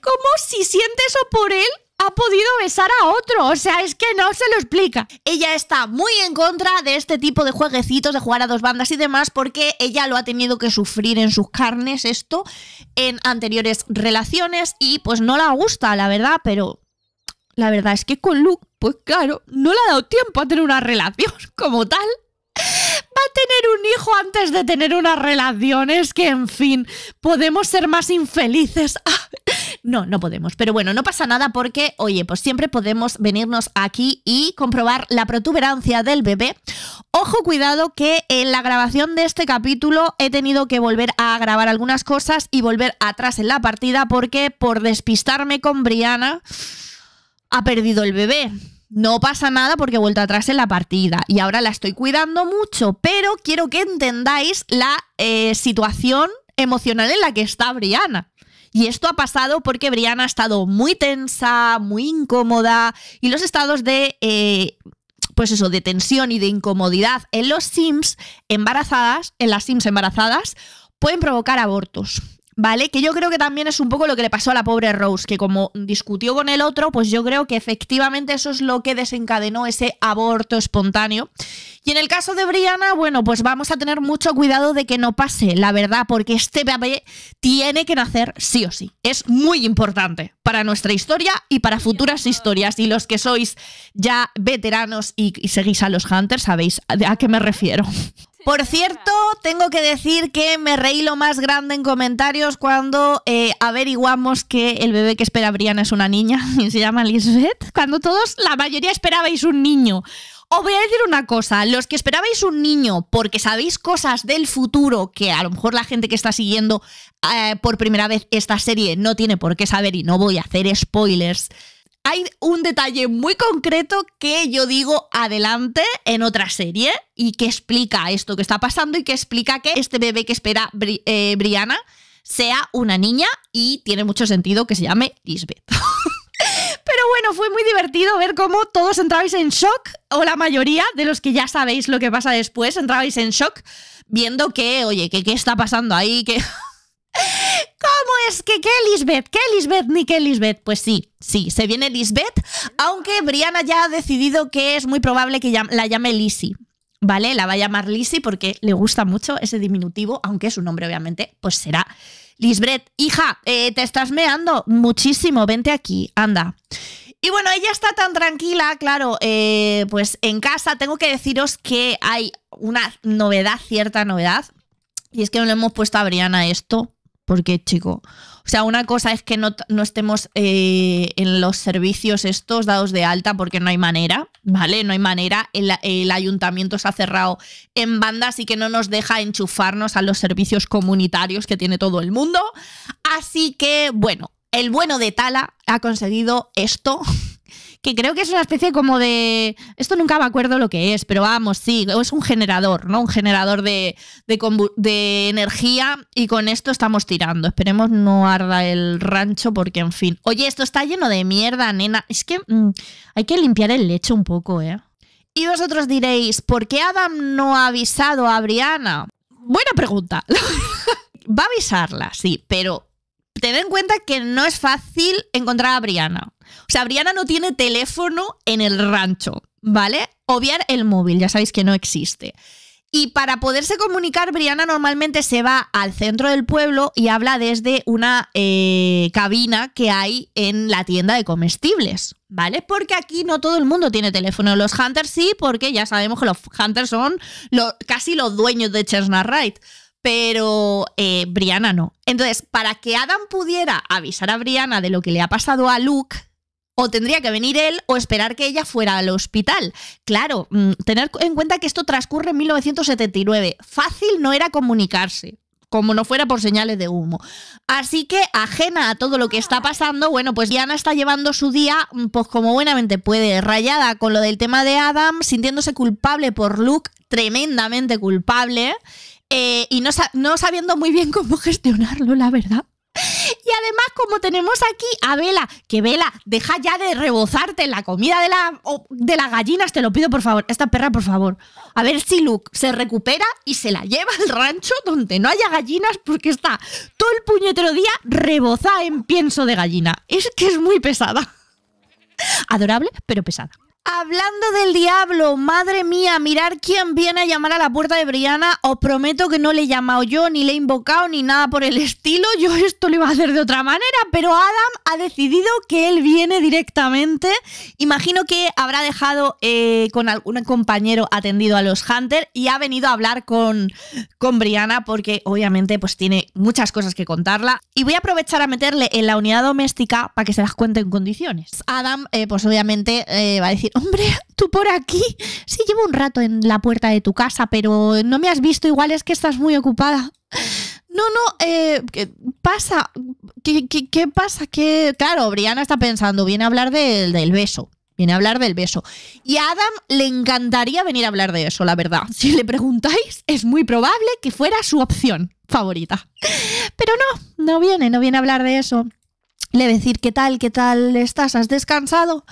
¿cómo si siente eso por él? ha podido besar a otro. O sea, es que no se lo explica. Ella está muy en contra de este tipo de jueguecitos, de jugar a dos bandas y demás, porque ella lo ha tenido que sufrir en sus carnes esto en anteriores relaciones y pues no la gusta, la verdad, pero la verdad es que con Luke, pues claro, no le ha dado tiempo a tener una relación como tal. Va a tener un hijo antes de tener una relación. Es que, en fin, podemos ser más infelices. Ah, no, no podemos. Pero bueno, no pasa nada porque, oye, pues siempre podemos venirnos aquí y comprobar la protuberancia del bebé. Ojo, cuidado que en la grabación de este capítulo he tenido que volver a grabar algunas cosas y volver atrás en la partida porque por despistarme con Briana ha perdido el bebé no pasa nada porque he vuelto atrás en la partida y ahora la estoy cuidando mucho, pero quiero que entendáis la eh, situación emocional en la que está Briana. Y esto ha pasado porque Briana ha estado muy tensa, muy incómoda y los estados de... Eh, pues eso, de tensión y de incomodidad en los Sims embarazadas, en las Sims embarazadas, pueden provocar abortos. ¿Vale? Que yo creo que también es un poco lo que le pasó a la pobre Rose, que como discutió con el otro, pues yo creo que efectivamente eso es lo que desencadenó ese aborto espontáneo. Y en el caso de Brianna, bueno, pues vamos a tener mucho cuidado de que no pase, la verdad, porque este bebé tiene que nacer sí o sí. Es muy importante para nuestra historia y para futuras historias. Y los que sois ya veteranos y seguís a los Hunters, sabéis a qué me refiero. Por cierto, tengo que decir que me reí lo más grande en comentarios cuando eh, averiguamos que el bebé que espera Brian es una niña y se llama Lisbeth, cuando todos, la mayoría esperabais un niño. Os voy a decir una cosa, los que esperabais un niño porque sabéis cosas del futuro que a lo mejor la gente que está siguiendo eh, por primera vez esta serie no tiene por qué saber y no voy a hacer spoilers, hay un detalle muy concreto que yo digo adelante en otra serie y que explica esto que está pasando y que explica que este bebé que espera eh, Brianna sea una niña y tiene mucho sentido que se llame Lisbeth. Pero bueno, fue muy divertido ver cómo todos entrabais en shock, o la mayoría de los que ya sabéis lo que pasa después, entrabais en shock viendo que, oye, que qué está pasando ahí, que... ¿Cómo es que qué Lisbeth? ¿Qué Lisbeth ni qué Lisbeth? Pues sí, sí, se viene Lisbeth, aunque Brianna ya ha decidido que es muy probable que la llame Lisi, ¿Vale? La va a llamar Lisi porque le gusta mucho ese diminutivo, aunque su nombre obviamente pues será Lisbeth. Hija, eh, te estás meando muchísimo, vente aquí, anda. Y bueno, ella está tan tranquila, claro, eh, pues en casa tengo que deciros que hay una novedad, cierta novedad, y es que no le hemos puesto a Brianna esto porque, chico, o sea, una cosa es que no, no estemos eh, en los servicios estos dados de alta porque no hay manera, ¿vale? No hay manera. El, el, ayuntamiento se ha cerrado en banda, así que no nos deja enchufarnos a los servicios comunitarios que tiene todo el mundo. Así que, bueno, el bueno de Tala ha conseguido esto, que creo que es una especie como de. Esto nunca me acuerdo lo que es, pero vamos, sí, es un generador, ¿no? Un generador de, de, energía y con esto estamos tirando. Esperemos no arda el rancho porque, en fin. Oye, esto está lleno de mierda, nena. Es que mm, hay que limpiar el lecho un poco, ¿eh? Y vosotros diréis, ¿por qué Adam no ha avisado a Brianna? Buena pregunta. Va a avisarla, sí, pero Ten en cuenta que no es fácil encontrar a Brianna. O sea, Brianna no tiene teléfono en el rancho, ¿vale? Obviar el móvil, ya sabéis que no existe. Y para poderse comunicar, Brianna normalmente se va al centro del pueblo y habla desde una eh, cabina que hay en la tienda de comestibles, ¿vale? Porque aquí no todo el mundo tiene teléfono. Los hunters sí, porque ya sabemos que los hunters son casi los dueños de Chestnut Ride pero eh, Brianna no. Entonces, para que Adam pudiera avisar a Brianna de lo que le ha pasado a Luke, o tendría que venir él o esperar que ella fuera al hospital. Claro, mm, tener en cuenta que esto transcurre en 1979. Fácil no era comunicarse como no fuera por señales de humo. Así que, ajena a todo lo que está pasando, bueno, pues Briana está llevando su día, mm, pues como buenamente puede, rayada con lo del tema de Adam, sintiéndose culpable por Luke, tremendamente culpable, eh, y no, sabiendo muy bien cómo gestionarlo, la verdad. Y además, como tenemos aquí a Vela, que Vela, deja ya de rebozarte la comida de, la, de las gallinas, te lo pido por favor, esta perra por favor. A ver si Luke se recupera y se la lleva al rancho donde no haya gallinas porque está todo el puñetero día rebozada en pienso de gallina. Es que es muy pesada. Adorable, pero pesada. Hablando del diablo, madre mía, mirar quién viene a llamar a la puerta de Briana. Os prometo que no le he llamado yo, ni le he invocado, ni nada por el estilo. Yo esto lo iba a hacer de otra manera, pero Adam ha decidido que él viene directamente. Imagino que habrá dejado eh, con algún compañero atendido a los Hunter y ha venido a hablar con, con Briana porque obviamente pues tiene muchas cosas que contarla. Y voy a aprovechar a meterle en la unidad doméstica para que se las cuente en condiciones. Adam, eh, pues obviamente eh, va a decir hombre, tú por aquí, sí llevo un rato en la puerta de tu casa, pero no me has visto, igual es que estás muy ocupada. No, no, eh, ¿qué pasa? ¿Qué, pasa? Claro, Brianna está pensando, viene a hablar del, del beso. Viene a hablar del beso. Y a Adam le encantaría venir a hablar de eso, la verdad. Si le preguntáis, es muy probable que fuera su opción favorita. Pero no, no viene, no viene a hablar de eso. Le decir, ¿qué tal? ¿Qué tal estás? ¿Has descansado?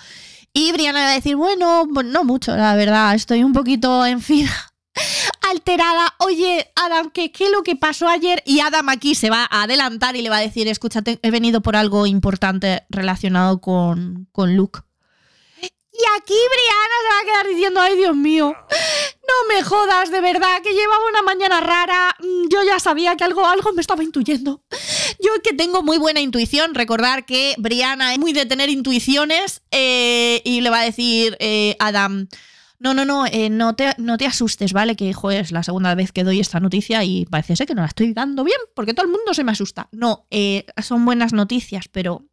Y Briana va a decir, bueno, no mucho, la verdad, estoy un poquito, en fin, alterada. Oye, Adam, ¿qué, ¿qué es lo que pasó ayer? Y Adam aquí se va a adelantar y le va a decir, escúchate, he venido por algo importante relacionado con, con Luke. Y aquí Briana se va a quedar diciendo, ay Dios mío, no me jodas, de verdad, que llevaba una mañana rara. Mm, yo ya sabía que algo, algo me estaba intuyendo. Yo que tengo muy buena intuición, recordar que Briana es muy de tener intuiciones eh, y le va a decir eh, Adam, no, no, no, eh, no, te, no te asustes, ¿vale? Que, joder, es la segunda vez que doy esta noticia y parece ser que no la estoy dando bien, porque todo el mundo se me asusta. No, son buenas noticias, pero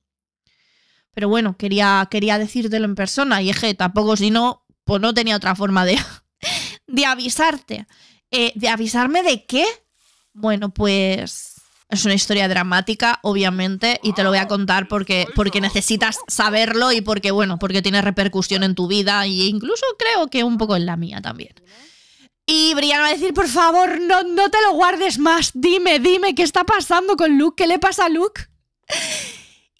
pero bueno, quería, quería decírtelo en persona y eje, tampoco si no, pues no tenía otra forma de, de avisarte. Eh, ¿De avisarme de qué? Bueno, pues es una historia dramática, obviamente, y te lo voy a contar porque, porque necesitas saberlo y porque, bueno, porque tiene repercusión en tu vida e incluso creo que un poco en la mía también. Y Brian va a decir, por favor, no, no te lo guardes más, dime, dime, ¿qué está pasando con Luke? ¿Qué le pasa a Luke?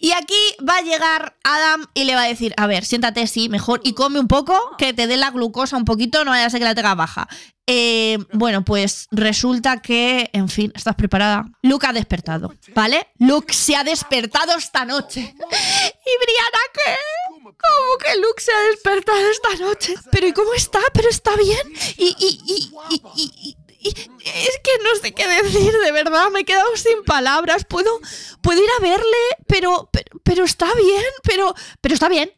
Y aquí va a llegar Adam y le va a decir, a ver, siéntate, sí, mejor, y come un poco, que te dé la glucosa un poquito, no vaya a ser que la tenga baja. Eh, bueno, pues resulta que, en fin, ¿estás preparada? Luke ha despertado, ¿vale? Luke se ha despertado esta noche. ¿Y Brianna qué? ¿Cómo que Luke se ha despertado esta noche? ¿Pero y cómo está? ¿Pero está bien? ¿Y, y, y, y, es que no sé qué decir, de verdad, me he quedado sin palabras. Puedo, puedo ir a verle, pero, pero, está bien, pero, pero está bien.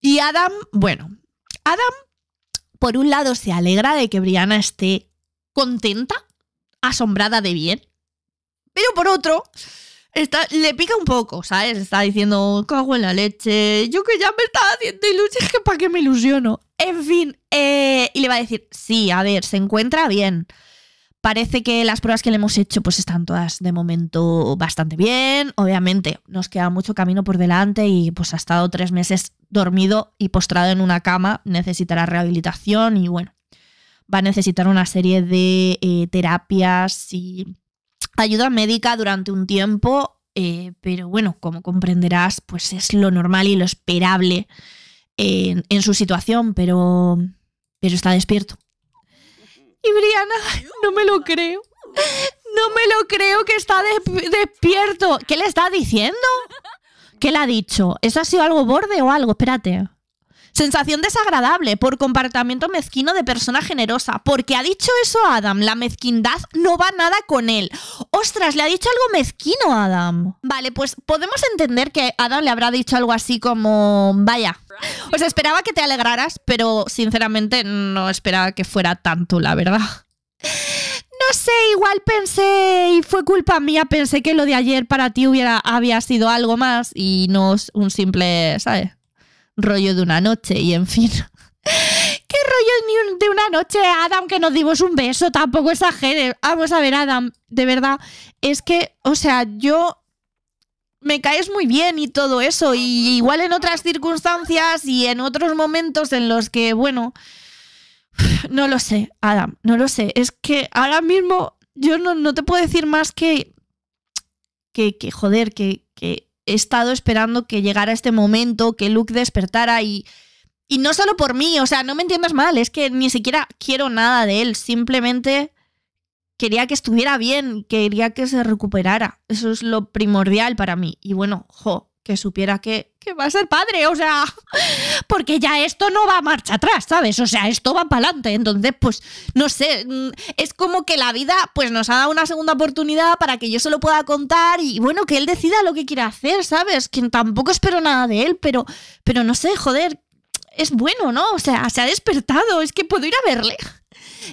Y Adam, bueno, Adam, por un lado, se alegra de que Brianna esté contenta, asombrada de bien, pero por otro, Está, le pica un poco, ¿sabes? Está diciendo, cago en la leche, yo que ya me estaba haciendo ilusión, para qué me ilusiono. En fin, eh, y le va a decir, sí, a ver, se encuentra bien. Parece que las pruebas que le hemos hecho pues están todas de momento bastante bien. Obviamente nos queda mucho camino por delante y pues ha estado tres meses dormido y postrado en una cama. Necesitará rehabilitación y bueno, va a necesitar una serie de eh, terapias y ayuda médica durante un tiempo. Eh, pero bueno, como comprenderás, pues es lo normal y lo esperable en, su situación, pero, pero está despierto. Y Briana, no me lo creo. No me lo creo que está despierto. ¿Qué le está diciendo? ¿Qué le ha dicho? ¿Eso ha sido algo borde o algo? Espérate. Sensación desagradable por comportamiento mezquino de persona generosa. Porque ha dicho eso Adam. La mezquindad no va nada con él. Ostras, le ha dicho algo mezquino a Adam. Vale, pues podemos entender que Adam le habrá dicho algo así como, vaya. Os esperaba que te alegraras, pero sinceramente no esperaba que fuera tanto, la verdad. No sé, igual pensé, y fue culpa mía, pensé que lo de ayer para ti hubiera, había sido algo más y no un simple, ¿sabes? rollo de una noche y en fin. ¿Qué rollo de una noche, Adam, que nos dimos un beso? Tampoco exageres. Vamos a ver, Adam, de verdad. Es que, o sea, yo me caes muy bien y todo eso. Y igual en otras circunstancias y en otros momentos en los que, bueno, no lo sé, Adam, no lo sé. Es que ahora mismo yo no, te puedo decir más que, que, que joder, que he estado esperando que llegara este momento, que Luke despertara y... Y no solo por mí, o sea, no me entiendas mal, es que ni siquiera quiero nada de él, simplemente quería que estuviera bien, quería que se recuperara. Eso es lo primordial para mí. Y bueno, jo, que supiera que que va a ser padre, o sea, porque ya esto no va a marcha atrás, ¿sabes? O sea, esto va para adelante, entonces, pues, no sé, mm, es como que la vida, pues, nos ha dado una segunda oportunidad para que yo se lo pueda contar y, bueno, que él decida lo que quiera hacer, ¿sabes? Que tampoco espero nada de él, pero, pero no sé, joder, es bueno, ¿no? O sea, se ha despertado, es que puedo ir a verle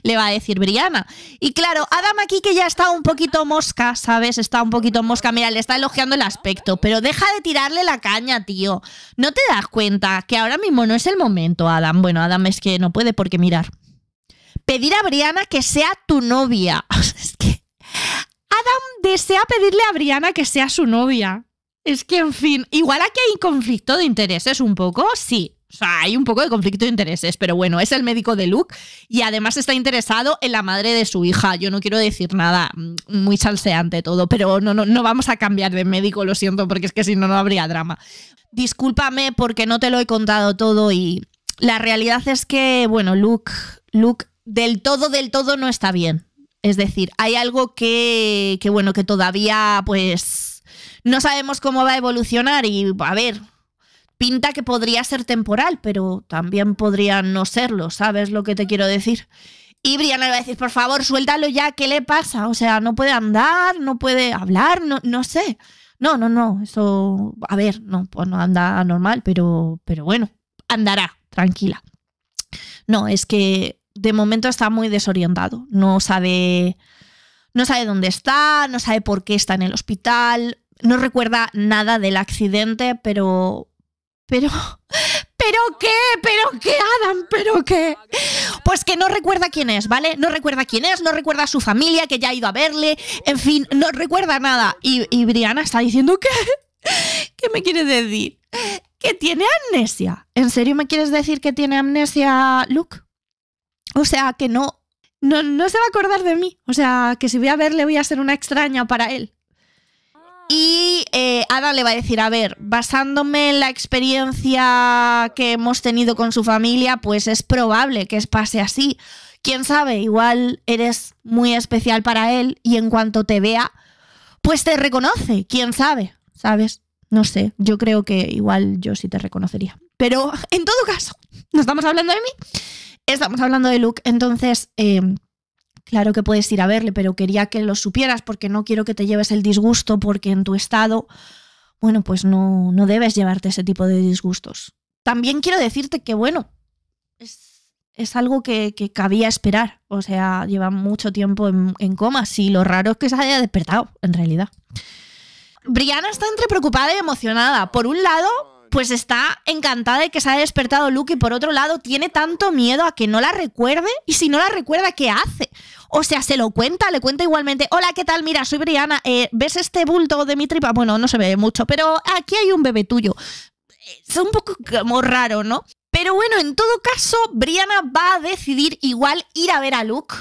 le va a decir Briana. Y claro, Adam aquí que ya está un poquito mosca, ¿sabes? Está un poquito mosca. Mira, le está elogiando el aspecto, pero deja de tirarle la caña, tío. ¿No te das cuenta que ahora mismo no es el momento, Adam? Bueno, Adam es que no puede porque mirar. Pedir a Briana que sea tu novia. es que Adam desea pedirle a Briana que sea su novia. Es que, en fin, igual aquí hay conflicto de intereses un poco, sí, o sea, hay un poco de conflicto de intereses, pero bueno, es el médico de Luke y además está interesado en la madre de su hija. Yo no quiero decir nada, mm, muy salseante todo, pero no, no, no vamos a cambiar de médico, lo siento, porque es que si no, no habría drama. Discúlpame porque no te lo he contado todo y la realidad es que, bueno, Luke, Luke del todo, del todo no está bien. Es decir, hay algo que, que bueno, que todavía pues no sabemos cómo va a evolucionar y a ver, pinta que podría ser temporal, pero también podría no serlo, ¿sabes lo que te quiero decir? Y Brianna le va a decir, por favor, suéltalo ya, ¿qué le pasa? O sea, no puede andar, no puede hablar, no, no sé. No, no, no, eso, a ver, no, pues no anda normal, pero, pero bueno, andará, tranquila. No, es que de momento está muy desorientado, no sabe, no sabe dónde está, no sabe por qué está en el hospital, no recuerda nada del accidente, pero pero, ¿Pero qué? ¿Pero qué, Adam? ¿Pero qué? Pues que no recuerda quién es, ¿vale? No recuerda quién es, no recuerda a su familia, que ya ha ido a verle, en fin, no recuerda nada. Y, Brianna está diciendo que... ¿Qué me quiere decir? Que tiene amnesia. ¿En serio me quieres decir que tiene amnesia, Luke? O sea, que No, no se va a acordar de mí. O sea, que si voy a verle voy a ser una extraña para él. Y eh, Ada le va a decir, a ver, basándome en la experiencia que hemos tenido con su familia, pues es probable que pase así. Quién sabe, igual eres muy especial para él y en cuanto te vea, pues te reconoce, quién sabe, ¿sabes? No sé, yo creo que igual yo sí te reconocería. Pero en todo caso, no estamos hablando de mí, estamos hablando de Luke, entonces... Eh, claro que puedes ir a verle, pero quería que lo supieras porque no quiero que te lleves el disgusto porque en tu estado, bueno, pues no, no debes llevarte ese tipo de disgustos. También quiero decirte que, bueno, es, es algo que, que, cabía esperar. O sea, lleva mucho tiempo en, en coma. Sí, lo raro es que se haya despertado, en realidad. Brianna está entre preocupada y emocionada. Por un lado, pues está encantada de que se haya despertado Luke y por otro lado tiene tanto miedo a que no la recuerde y si no la recuerda, ¿qué hace? O sea, se lo cuenta, le cuenta igualmente, hola, ¿qué tal? Mira, soy Briana, eh, ¿ves este bulto de mi tripa? Bueno, no se ve mucho, pero aquí hay un bebé tuyo. Es un poco como raro, ¿no? Pero bueno, en todo caso, Brianna va a decidir igual ir a ver a Luke.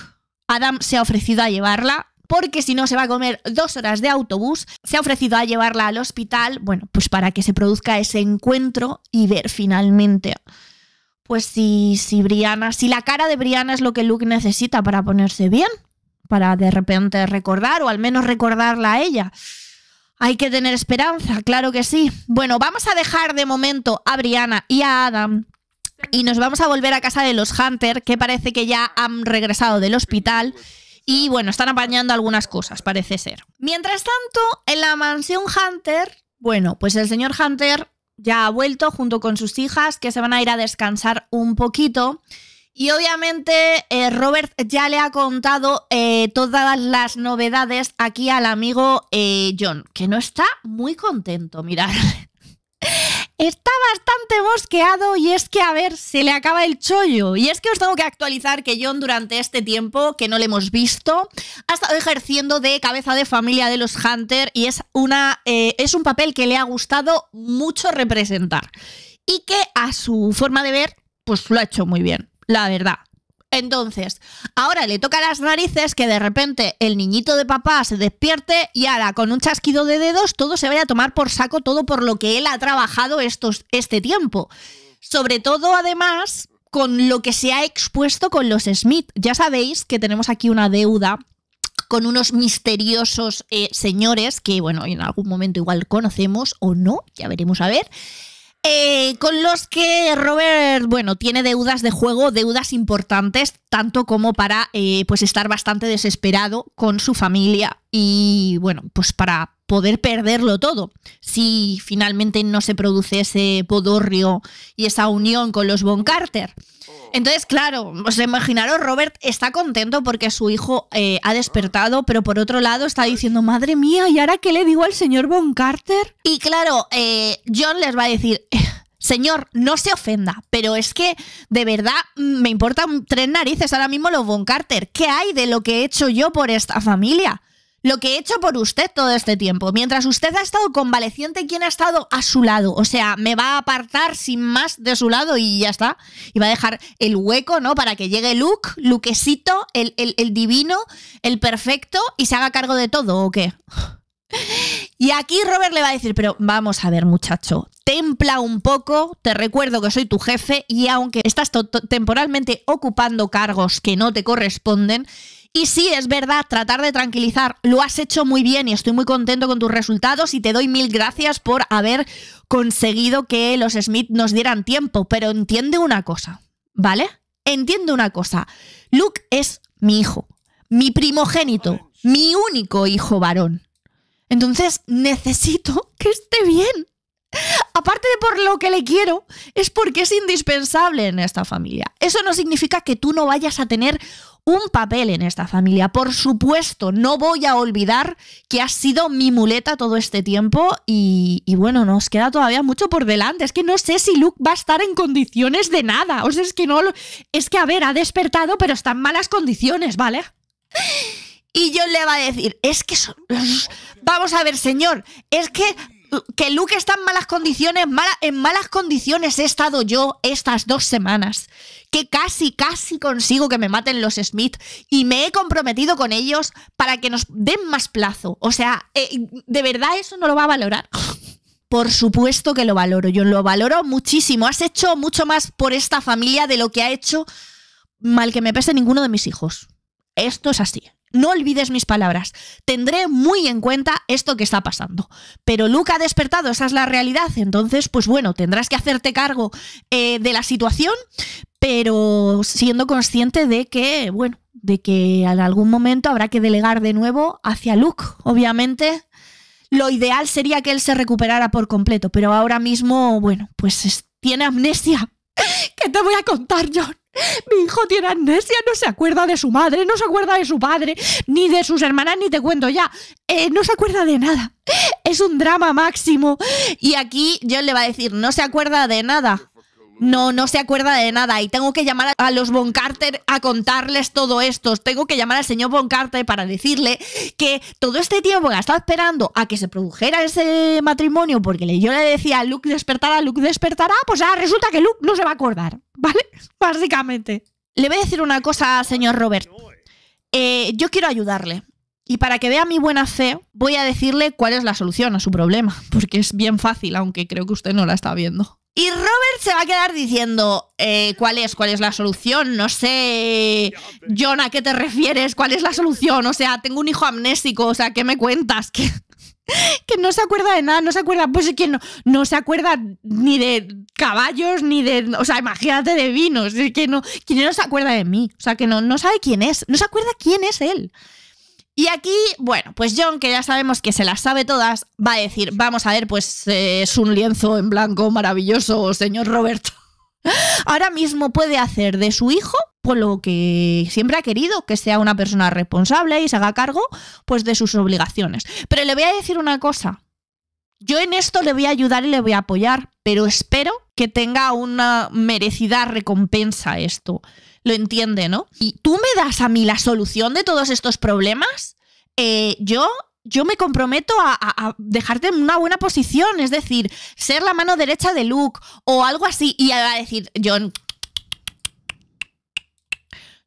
Adam se ha ofrecido a llevarla porque si no se va a comer dos horas de autobús, se ha ofrecido a llevarla al hospital, bueno, pues para que se produzca ese encuentro y ver finalmente. Pues si, si Brianna, si la cara de Brianna es lo que Luke necesita para ponerse bien, para de repente recordar o al menos recordarla a ella. Hay que tener esperanza, claro que sí. Bueno, vamos a dejar de momento a Brianna y a Adam y nos vamos a volver a casa de los Hunter, que parece que ya han regresado del hospital. Y bueno, están apañando algunas cosas, parece ser. Mientras tanto, en la mansión Hunter, bueno, pues el señor Hunter ya ha vuelto junto con sus hijas que se van a ir a descansar un poquito. Y obviamente eh, Robert ya le ha contado eh, todas las novedades aquí al amigo eh, John, que no está muy contento, mirad está bastante bosqueado y es que, a ver, se le acaba el chollo. Y es que os tengo que actualizar que John durante este tiempo, que no le hemos visto, ha estado ejerciendo de cabeza de familia de los Hunter y es, una, eh, es un papel que le ha gustado mucho representar. Y que a su forma de ver, pues lo ha hecho muy bien, la verdad. Entonces, ahora le toca las narices que de repente el niñito de papá se despierte y ahora con un chasquido de dedos todo se vaya a tomar por saco todo por lo que él ha trabajado estos, este tiempo. Sobre todo, además, con lo que se ha expuesto con los Smith. Ya sabéis que tenemos aquí una deuda con unos misteriosos eh, señores que, bueno, en algún momento igual conocemos o no, ya veremos a ver eh, con los que Robert, bueno, tiene deudas de juego, deudas importantes, tanto como para eh, pues estar bastante desesperado con su familia y, bueno, pues para poder perderlo todo si finalmente no se produce ese podorrio y esa unión con los Von Carter. Oh. Entonces, claro, os imaginaros, Robert está contento porque su hijo eh, ha despertado, pero por otro lado está diciendo, madre mía, ¿y ahora qué le digo al señor Von Carter? Y claro, eh, John les va a decir... Señor, no se ofenda, pero es que de verdad me importan tres narices ahora mismo los Von Carter. ¿Qué hay de lo que he hecho yo por esta familia? lo que he hecho por usted todo este tiempo. Mientras usted ha estado convaleciente, ¿quién ha estado a su lado? O sea, me va a apartar sin más de su lado y ya está. Y va a dejar el hueco, ¿no? Para que llegue Luke, Luquecito, el, el divino, el perfecto, y se haga cargo de todo, ¿o qué? Y aquí Robert le va a decir, pero vamos a ver muchacho, templa un poco, te recuerdo que soy tu jefe y aunque estás temporalmente ocupando cargos que no te corresponden, y sí, es verdad, tratar de tranquilizar. Lo has hecho muy bien y estoy muy contento con tus resultados y te doy mil gracias por haber conseguido que los Smith nos dieran tiempo. Pero entiende una cosa, ¿vale? Entiende una cosa. Luke es mi hijo, mi primogénito, mi único hijo varón. Entonces necesito que esté bien. Aparte de por lo que le quiero, es porque es indispensable en esta familia. Eso no significa que tú no vayas a tener un papel en esta familia. Por supuesto, no voy a olvidar que ha sido mi muleta todo este tiempo y, bueno, nos queda todavía mucho por delante. Es que no sé si Luke va a estar en condiciones de nada. O sea, es que no... Es que, a ver, ha despertado, pero está en malas condiciones, ¿vale? Y yo le va a decir, es que... Son... Vamos a ver, señor, es que que Luke está en malas condiciones, en malas condiciones he estado yo estas dos semanas, que casi, casi consigo que me maten los Smith y me he comprometido con ellos para que nos den más plazo. O sea, eh, de verdad eso no lo va a valorar. Por supuesto que lo valoro, yo lo valoro muchísimo. Has hecho mucho más por esta familia de lo que ha hecho mal que me pese ninguno de mis hijos. Esto es así no olvides mis palabras. Tendré muy en cuenta esto que está pasando. Pero Luca ha despertado, esa es la realidad. Entonces, pues bueno, tendrás que hacerte cargo eh, de la situación, pero siendo consciente de que, bueno, de que en algún momento habrá que delegar de nuevo hacia Luke, obviamente. Lo ideal sería que él se recuperara por completo, pero ahora mismo, bueno, pues tiene amnesia. ¿Qué te voy a contar, John? Mi hijo tiene amnesia, no se acuerda de su madre, no se acuerda de su padre, ni de sus hermanas, ni te cuento ya. Eh, no se acuerda de nada. Es un drama máximo. Y aquí yo le va a decir, no se acuerda de nada. No, no se acuerda de nada y tengo que llamar a los Von Carter a contarles todo esto. Tengo que llamar al señor Von Carter para decirle que todo este tiempo que ha estado esperando a que se produjera ese matrimonio porque yo le decía a Luke despertará, Luke despertará, pues ahora resulta que Luke no se va a acordar, ¿vale? Básicamente. Le voy a decir una cosa, señor Robert. Eh, yo quiero ayudarle. Y para que vea mi buena fe, voy a decirle cuál es la solución a su problema, porque es bien fácil, aunque creo que usted no la está viendo. Y Robert se va a quedar diciendo, eh, ¿cuál es? ¿Cuál es la solución? No sé, John, ¿a qué te refieres? ¿Cuál es la solución? O sea, tengo un hijo amnésico, o sea, ¿qué me cuentas? Que, que no se acuerda de nada, no se acuerda, pues es que no, no se acuerda ni de caballos, ni de, o sea, imagínate de vinos, es que no, no se acuerda de mí, o sea, que no, no sabe quién es, no se acuerda quién es él. Y aquí, bueno, pues John, que ya sabemos que se las sabe todas, va a decir, vamos a ver, pues eh, es un lienzo en blanco maravilloso, señor Roberto. Ahora mismo puede hacer de su hijo por pues, lo que siempre ha querido, que sea una persona responsable y se haga cargo pues de sus obligaciones. Pero le voy a decir una cosa. Yo en esto le voy a ayudar y le voy a apoyar, pero espero que tenga una merecida recompensa esto lo entiende, ¿no? Y tú me das a mí la solución de todos estos problemas, eh, yo yo me comprometo a, a, dejarte en una buena posición, es decir, ser la mano derecha de Luke o algo así. Y a decir, John,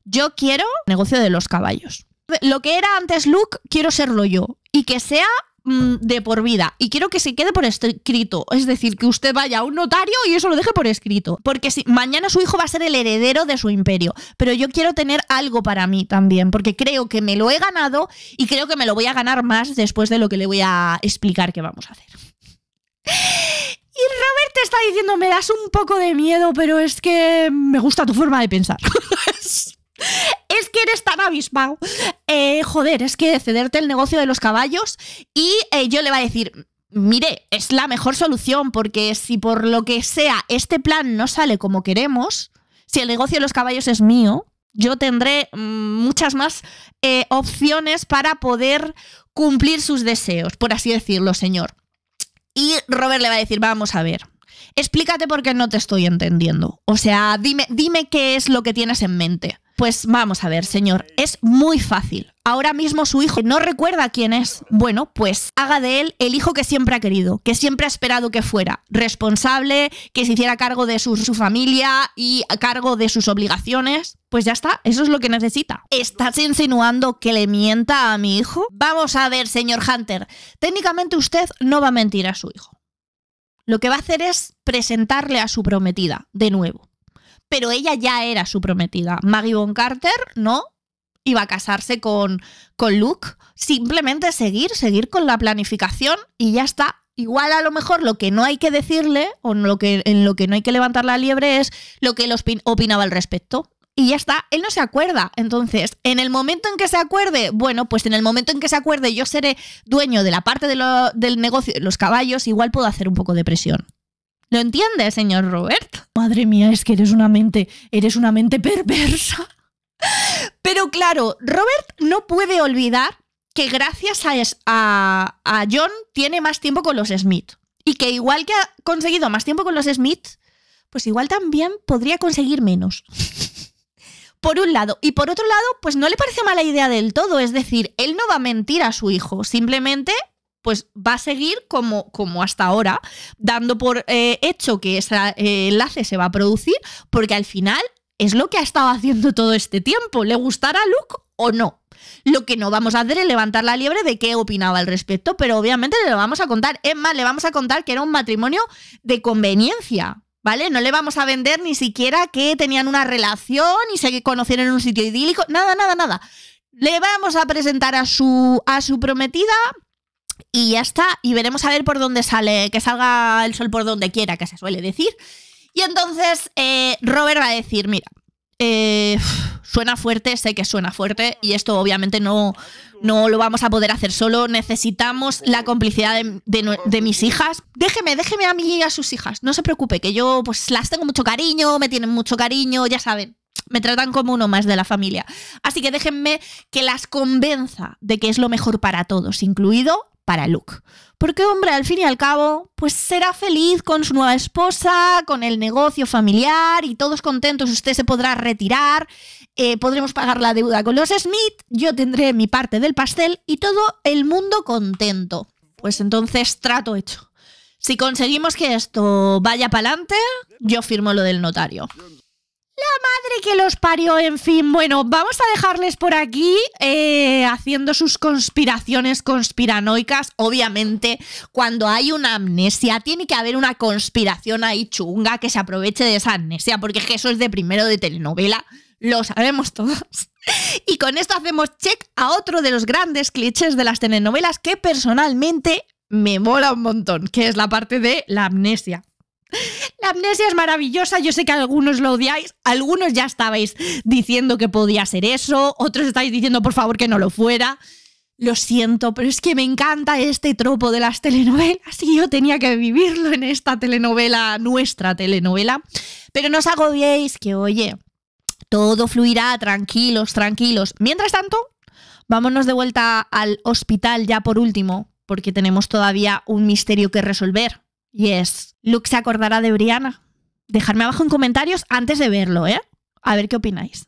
yo quiero negocio de los caballos. Lo que era antes Luke, quiero serlo yo. Y que sea Mm, de por vida. Y quiero que se quede por escrito. Es decir, que usted vaya a un notario y eso lo deje por escrito. Porque si mañana su hijo va a ser el heredero de su imperio. Pero yo quiero tener algo para mí también, porque creo que me lo he ganado y creo que me lo voy a ganar más después de lo que le voy a explicar que vamos a hacer. Y Robert te está diciendo, me das un poco de miedo, pero es que me gusta tu forma de pensar. Es que eres tan abismado. Eh, joder, es que cederte el negocio de los caballos y eh, yo le va a decir, mire, es la mejor solución porque si por lo que sea este plan no sale como queremos, si el negocio de los caballos es mío, yo tendré mm, muchas más eh, opciones para poder cumplir sus deseos, por así decirlo, señor. Y Robert le va a decir, vamos a ver, explícate por qué no te estoy entendiendo. O sea, dime, dime qué es lo que tienes en mente. Pues vamos a ver, señor, es muy fácil. Ahora mismo su hijo no recuerda quién es. Bueno, pues haga de él el hijo que siempre ha querido, que siempre ha esperado que fuera, responsable, que se hiciera cargo de su, familia y a cargo de sus obligaciones. Pues ya está, eso es lo que necesita. ¿Estás insinuando que le mienta a mi hijo? Vamos a ver, señor Hunter, técnicamente usted no va a mentir a su hijo. Lo que va a hacer es presentarle a su prometida, de nuevo pero ella ya era su prometida. Maggie Von Carter no iba a casarse con, con Luke. Simplemente seguir, seguir con la planificación y ya está. Igual a lo mejor lo que no hay que decirle o en lo que, en lo que no hay que levantar la liebre es lo que él opinaba al respecto. Y ya está, él no se acuerda. Entonces, en el momento en que se acuerde, bueno, pues en el momento en que se acuerde yo seré dueño de la parte de del negocio los caballos, igual puedo hacer un poco de presión. ¿Lo entiende, señor Robert? Madre mía, es que eres una mente, eres una mente perversa. Pero claro, Robert no puede olvidar que gracias a, a John tiene más tiempo con los Smith. Y que igual que ha conseguido más tiempo con los Smith, pues igual también podría conseguir menos. por un lado. Y por otro lado, pues no le parece mala idea del todo. Es decir, él no va a mentir a su hijo. Simplemente pues va a seguir como, como hasta ahora, dando por eh, hecho que ese eh, enlace se va a producir, porque al final es lo que ha estado haciendo todo este tiempo. ¿Le gustará a Luke o no? Lo que no vamos a hacer es levantar la liebre de qué opinaba al respecto, pero obviamente le lo vamos a contar. Es más, le vamos a contar que era un matrimonio de conveniencia. ¿Vale? No le vamos a vender ni siquiera que tenían una relación y se conocieron en un sitio idílico. Nada, nada, nada. Le vamos a presentar a su, a su prometida y ya está, y veremos a ver por dónde sale, que salga el sol por donde quiera, que se suele decir. Y entonces eh, Robert va a decir, mira, eh, suena fuerte, sé que suena fuerte, y esto obviamente no, lo vamos a poder hacer solo, necesitamos la complicidad de, de, mis hijas. Déjeme, déjeme a mí y a sus hijas, no se preocupe, que yo pues las tengo mucho cariño, me tienen mucho cariño, ya saben. Me tratan como uno más de la familia. Así que déjenme que las convenza de que es lo mejor para todos, incluido para Luke. Porque, hombre, al fin y al cabo, pues será feliz con su nueva esposa, con el negocio familiar y todos contentos. Usted se podrá retirar, eh, podremos pagar la deuda con los Smith, yo tendré mi parte del pastel y todo el mundo contento. Pues entonces, trato hecho. Si conseguimos que esto vaya para adelante, yo firmo lo del notario. La madre que los parió, en fin. Bueno, vamos a dejarles por aquí eh, haciendo sus conspiraciones conspiranoicas. Obviamente, cuando hay una amnesia, tiene que haber una conspiración ahí chunga que se aproveche de esa amnesia, porque eso es de primero de telenovela. Lo sabemos todos. Y con esto hacemos check a otro de los grandes clichés de las telenovelas que personalmente me mola un montón, que es la parte de la amnesia. La amnesia es maravillosa, yo sé que algunos lo odiáis, algunos ya estabais diciendo que podía ser eso, otros estáis diciendo por favor que no lo fuera. Lo siento, pero es que me encanta este tropo de las telenovelas y yo tenía que vivirlo en esta telenovela, nuestra telenovela. Pero no os agobiéis que, oye, todo fluirá, tranquilos, tranquilos. Mientras tanto, vámonos de vuelta al hospital ya por último, porque tenemos todavía un misterio que resolver. Yes. Luke se acordará de Brianna. Dejadme abajo en comentarios antes de verlo, ¿eh? A ver qué opináis.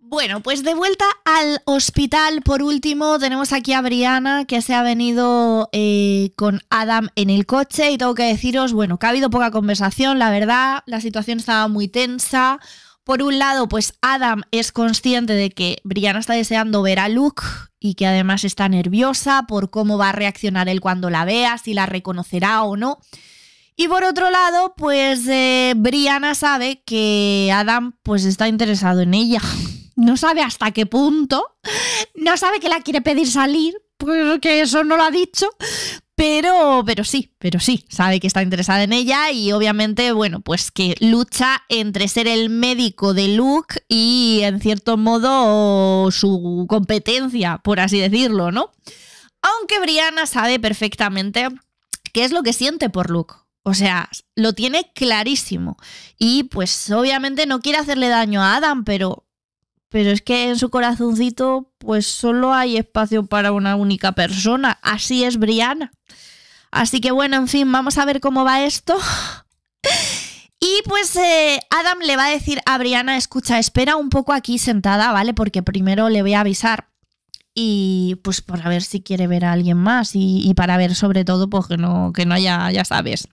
Bueno, pues de vuelta al hospital, por último, tenemos aquí a Brianna que se ha venido eh, con Adam en el coche y tengo que deciros, bueno, que ha habido poca conversación, la verdad, la situación estaba muy tensa. Por un lado, pues Adam es consciente de que Brianna está deseando ver a Luke y que además está nerviosa por cómo va a reaccionar él cuando la vea, si la reconocerá o no. Y por otro lado, pues eh, Brianna sabe que Adam pues está interesado en ella. No sabe hasta qué punto. No sabe que la quiere pedir salir, porque eso no lo ha dicho. Pero, pero sí, pero sí, sabe que está interesada en ella y obviamente, bueno, pues que lucha entre ser el médico de Luke y en cierto modo su competencia, por así decirlo, ¿no? Aunque Brianna sabe perfectamente qué es lo que siente por Luke. O sea, lo tiene clarísimo. Y pues obviamente no quiere hacerle daño a Adam, pero, pero es que en su corazoncito pues solo hay espacio para una única persona. Así es Brianna. Así que bueno, en fin, vamos a ver cómo va esto. Y pues eh, Adam le va a decir a Brianna, escucha, espera un poco aquí sentada, ¿vale? Porque primero le voy a avisar y pues para ver si quiere ver a alguien más y, para ver sobre todo pues que no, que no haya, ya sabes,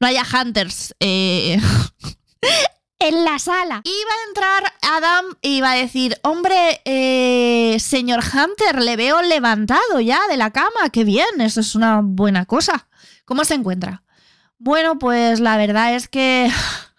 no haya hunters. Eh, en la sala. Iba a entrar Adam y iba a decir, hombre, eh, señor Hunter, le veo levantado ya de la cama, qué bien, eso es una buena cosa. ¿Cómo se encuentra? Bueno, pues la verdad es que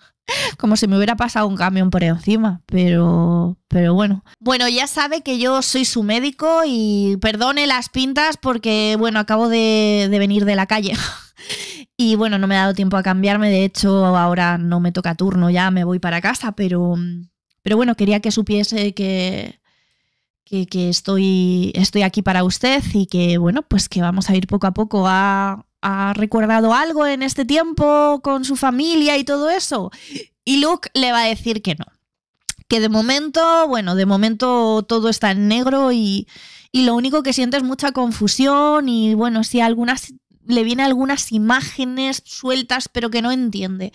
como si me hubiera pasado un camión por encima, pero pero bueno. Bueno, ya sabe que yo soy su médico y perdone las pintas porque bueno, acabo de venir de la calle. Y bueno, no me he dado tiempo a cambiarme, de hecho ahora no me toca turno, ya me voy para casa, pero, pero bueno, quería que supiese que, que, estoy, estoy aquí para usted y que bueno, pues que vamos a ir poco a poco a... ¿Ha recordado algo en este tiempo con su familia y todo eso? Y Luke le va a decir que no. Que de momento, bueno, de momento todo está en negro y, y lo único que siento es mucha confusión y bueno, si algunas le vienen algunas imágenes sueltas, pero que no entiende.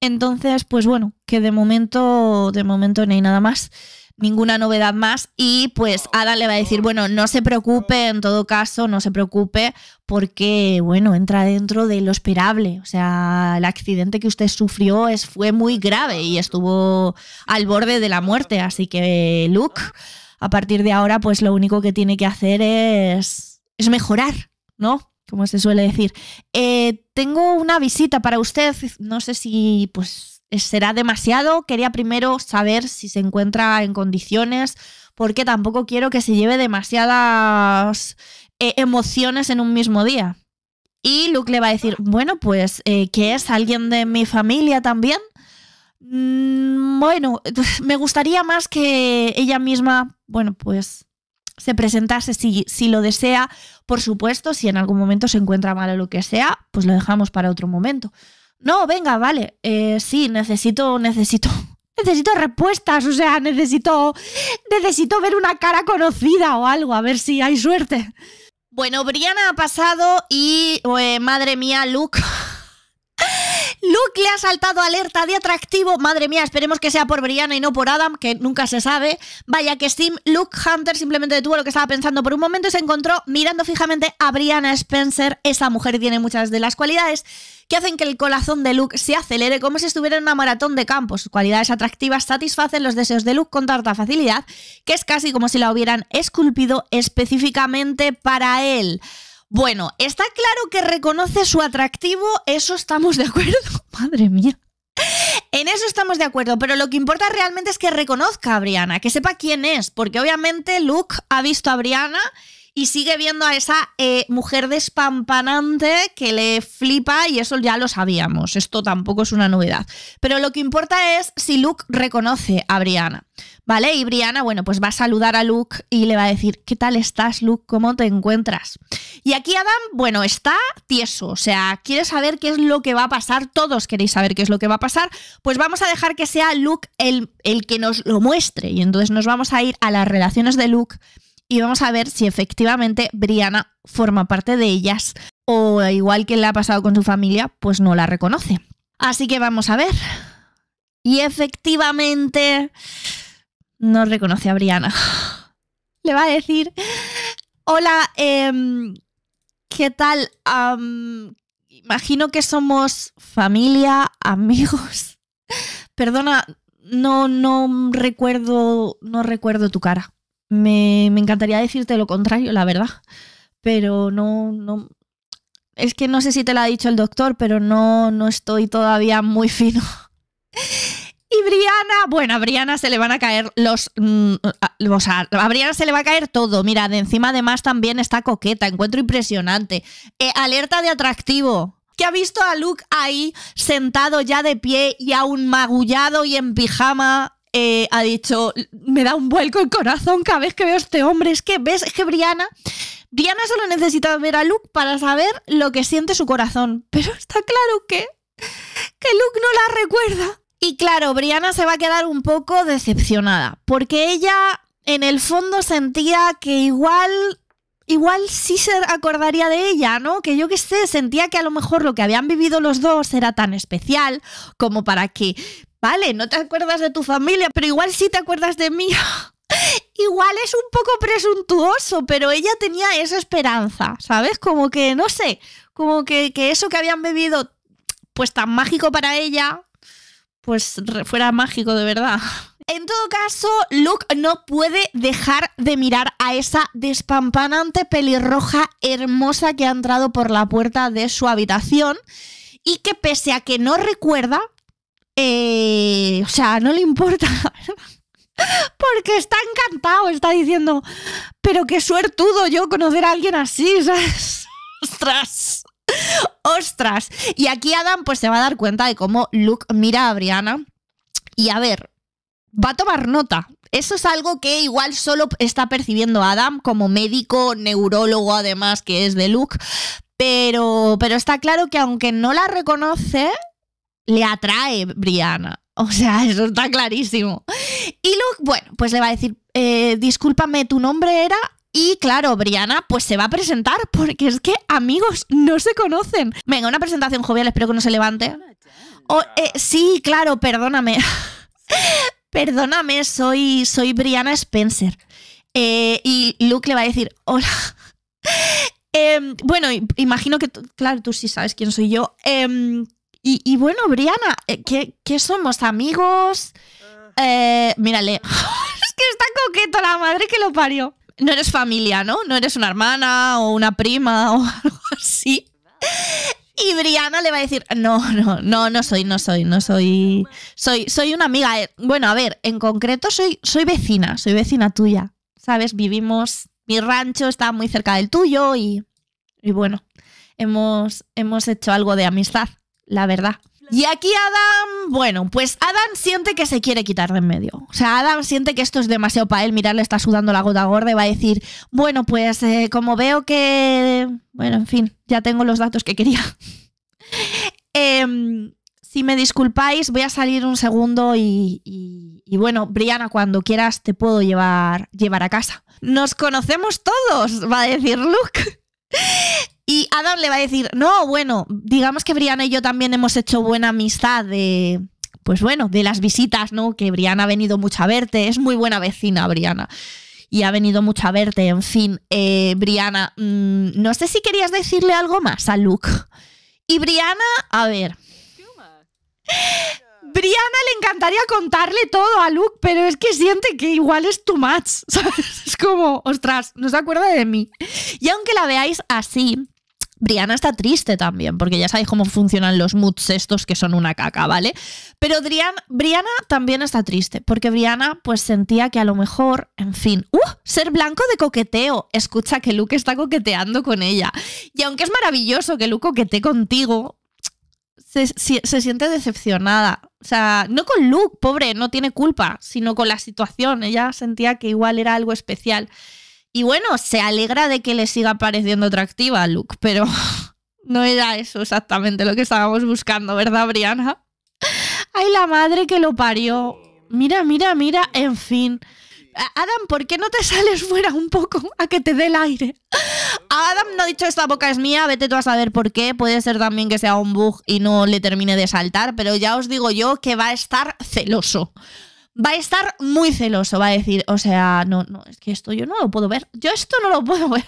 Entonces, pues bueno, que de momento, de momento no hay nada más ninguna novedad más y pues Ada le va a decir, bueno, no se preocupe, en todo caso, no se preocupe porque, bueno, entra dentro de lo esperable. O sea, el accidente que usted sufrió es, fue muy grave y estuvo al borde de la muerte. Así que, Luke, a partir de ahora, pues lo único que tiene que hacer es, es mejorar, ¿no? como se suele decir. Eh, tengo una visita para usted, no sé si pues será demasiado, quería primero saber si se encuentra en condiciones, porque tampoco quiero que se lleve demasiadas eh, emociones en un mismo día. Y Luke le va a decir, bueno, pues eh, que es alguien de mi familia también. Mm, bueno, me gustaría más que ella misma, bueno, pues se presentase si, lo desea. Por supuesto, si en algún momento se encuentra mal o lo que sea, pues lo dejamos para otro momento. No, venga, vale, eh, sí, necesito, necesito, necesito respuestas, o sea, necesito, necesito ver una cara conocida o algo, a ver si hay suerte. Bueno, Brianna ha pasado y, eh, madre mía, Luke Luke le ha saltado alerta de atractivo. Madre mía, esperemos que sea por Brianna y no por Adam, que nunca se sabe. Vaya que Steam, Luke Hunter simplemente detuvo lo que estaba pensando por un momento y se encontró mirando fijamente a Brianna Spencer. Esa mujer tiene muchas de las cualidades que hacen que el corazón de Luke se acelere como si estuviera en una maratón de campo. Sus cualidades atractivas satisfacen los deseos de Luke con tanta facilidad que es casi como si la hubieran esculpido específicamente para él. Bueno, está claro que reconoce su atractivo, eso estamos de acuerdo. Madre mía. En eso estamos de acuerdo, pero lo que importa realmente es que reconozca a Brianna, que sepa quién es, porque obviamente Luke ha visto a Brianna y sigue viendo a esa eh, mujer despampanante que le flipa y eso ya lo sabíamos, esto tampoco es una novedad. Pero lo que importa es si Luke reconoce a Brianna, ¿vale? Y Brianna, bueno, pues va a saludar a Luke y le va a decir, ¿qué tal estás Luke? ¿Cómo te encuentras? Y aquí Adam, bueno, está tieso, o sea, quiere saber qué es lo que va a pasar, todos queréis saber qué es lo que va a pasar, pues vamos a dejar que sea Luke el, el que nos lo muestre y entonces nos vamos a ir a las relaciones de Luke y vamos a ver si efectivamente Briana forma parte de ellas o igual que le ha pasado con su familia, pues no la reconoce. Así que vamos a ver. Y efectivamente no reconoce a Brianna. Le va a decir, hola, em, ¿qué tal? imagino que somos familia, amigos. Perdona, no, no recuerdo, no recuerdo tu cara. Me, encantaría decirte lo contrario, la verdad. Pero no, no. Es que no sé si te lo ha dicho el doctor, pero no, no estoy todavía muy fino. Y Briana, bueno, a Briana se le van a caer los. o mm, sea, a Briana se le va a caer todo. Mira, de encima además también está coqueta, encuentro impresionante. Eh, alerta de atractivo. Que ha visto a Luke ahí, sentado ya de pie y aún magullado y en pijama eh, ha dicho, me da un vuelco el corazón cada vez que veo a este hombre. Es que, ¿ves? Es que Briana... Briana solo necesita ver a Luke para saber lo que siente su corazón. Pero está claro que... Que Luke no la recuerda. Y claro, Briana se va a quedar un poco decepcionada. Porque ella, en el fondo, sentía que igual igual sí se acordaría de ella, ¿no? Que yo qué sé, sentía que a lo mejor lo que habían vivido los dos era tan especial como para que Vale, no te acuerdas de tu familia, pero igual sí te acuerdas de mí. igual es un poco presuntuoso, pero ella tenía esa esperanza, ¿sabes? Como que, no sé, como que, que eso que habían bebido, pues tan mágico para ella, pues fuera mágico de verdad. En todo caso, Luke no puede dejar de mirar a esa despampanante pelirroja hermosa que ha entrado por la puerta de su habitación y que pese a que no recuerda, eh, o sea, no le importa. Porque está encantado, está diciendo, pero qué suertudo yo conocer a alguien así, ¡Ostras! ¡Ostras! Y aquí Adam pues se va a dar cuenta de cómo Luke mira a Brianna. Y a ver, va a tomar nota. Eso es algo que igual solo está percibiendo Adam como médico, neurólogo además que es de Luke. Pero, pero está claro que aunque no la reconoce, le atrae Brianna. O sea, eso está clarísimo. Y Luke, bueno, pues le va a decir, eh, discúlpame, tu nombre era... Y claro, Brianna pues se va a presentar porque es que amigos no se conocen. Venga, una presentación jovial, espero que no se levante. Eh, sí, claro, perdóname. perdóname, soy, soy Brianna Spencer. Eh, y Luke le va a decir, hola. Em, bueno, imagino que, claro, tú sí sabes quién soy yo. Em, y, bueno, Briana, eh, ¿qué, somos? ¿Amigos? Ah. Eh, mírale. es que está coqueto la madre que lo parió. No eres familia, ¿no? No eres una hermana o una prima o algo así. Y Briana le va a decir, no, no, no, no soy, no soy, no soy, soy, soy una amiga. Eh, bueno, a ver, en concreto soy, soy vecina, soy vecina tuya, ¿sabes? Vivimos, mi rancho está muy cerca del tuyo y, y bueno, hemos, hemos hecho algo de amistad la verdad. Y aquí Adam, bueno, pues Adam siente que se quiere quitar de en medio. O sea, Adam siente que esto es demasiado para él, mirarle está sudando la gota gorda y va a decir, bueno, pues eh, como veo que, bueno, en fin, ya tengo los datos que quería. Em, si me disculpáis, voy a salir un segundo y, y, bueno, Brianna, cuando quieras te puedo llevar, llevar a casa. Nos conocemos todos, va a decir Luke. Y Adam le va a decir, no, bueno, digamos que Brianna y yo también hemos hecho buena amistad de, pues bueno, de las visitas, ¿no? Que Briana ha venido mucho a verte, es muy buena vecina Brianna. Y ha venido mucho a verte, en fin. Eh, Brianna, mm, no sé si querías decirle algo más a Luke. Y Brianna, a ver. Brianna le encantaría contarle todo a Luke, pero es que siente que igual es too much. ¿sabes? Es como, ostras, no se acuerda de mí. Y aunque la veáis así, Brianna está triste también, porque ya sabéis cómo funcionan los moods estos que son una caca, ¿vale? Pero Brianna también está triste, porque Brianna pues sentía que a lo mejor, en fin, ¡uh! Ser blanco de coqueteo. Escucha que Luke está coqueteando con ella. Y aunque es maravilloso que Luke coquetee contigo, se, se, siente decepcionada. O sea, no con Luke, pobre, no tiene culpa, sino con la situación. Ella sentía que igual era algo especial. Y bueno, se alegra de que le siga pareciendo atractiva a Luke, pero no era eso exactamente lo que estábamos buscando, ¿verdad, Brianna? Ay, la madre que lo parió. Mira, mira, mira, en fin. Adam, ¿por qué no te sales fuera un poco a que te dé el aire? Adam no ha dicho esta boca es mía, vete tú a saber por qué. Puede ser también que sea un bug y no le termine de saltar, pero ya os digo yo que va a estar celoso va a estar muy celoso, va a decir, o sea, no, no, es que esto yo no lo puedo ver, yo esto no lo puedo ver.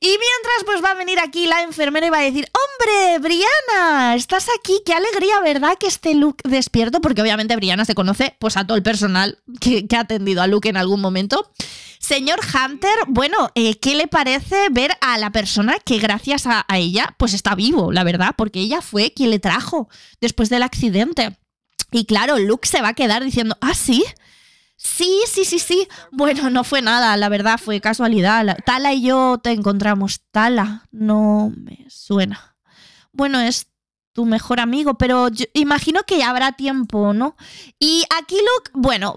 Y mientras pues va a venir aquí la enfermera y va a decir, hombre, Briana, estás aquí, qué alegría, ¿verdad? Que esté Luke despierto, porque obviamente Briana se conoce pues a todo el personal que, ha atendido a Luke en algún momento. Señor Hunter, bueno, eh, ¿qué le parece ver a la persona que gracias a, a ella pues está vivo, la verdad? Porque ella fue quien le trajo después del accidente. Y claro, Luke se va a quedar diciendo, ¿ah, sí? Sí, sí, sí, sí. Bueno, no fue nada, la verdad, fue casualidad. Tala y yo te encontramos. Tala, no me suena. Bueno, es tu mejor amigo, pero imagino que ya habrá tiempo, ¿no? Y aquí Luke, bueno,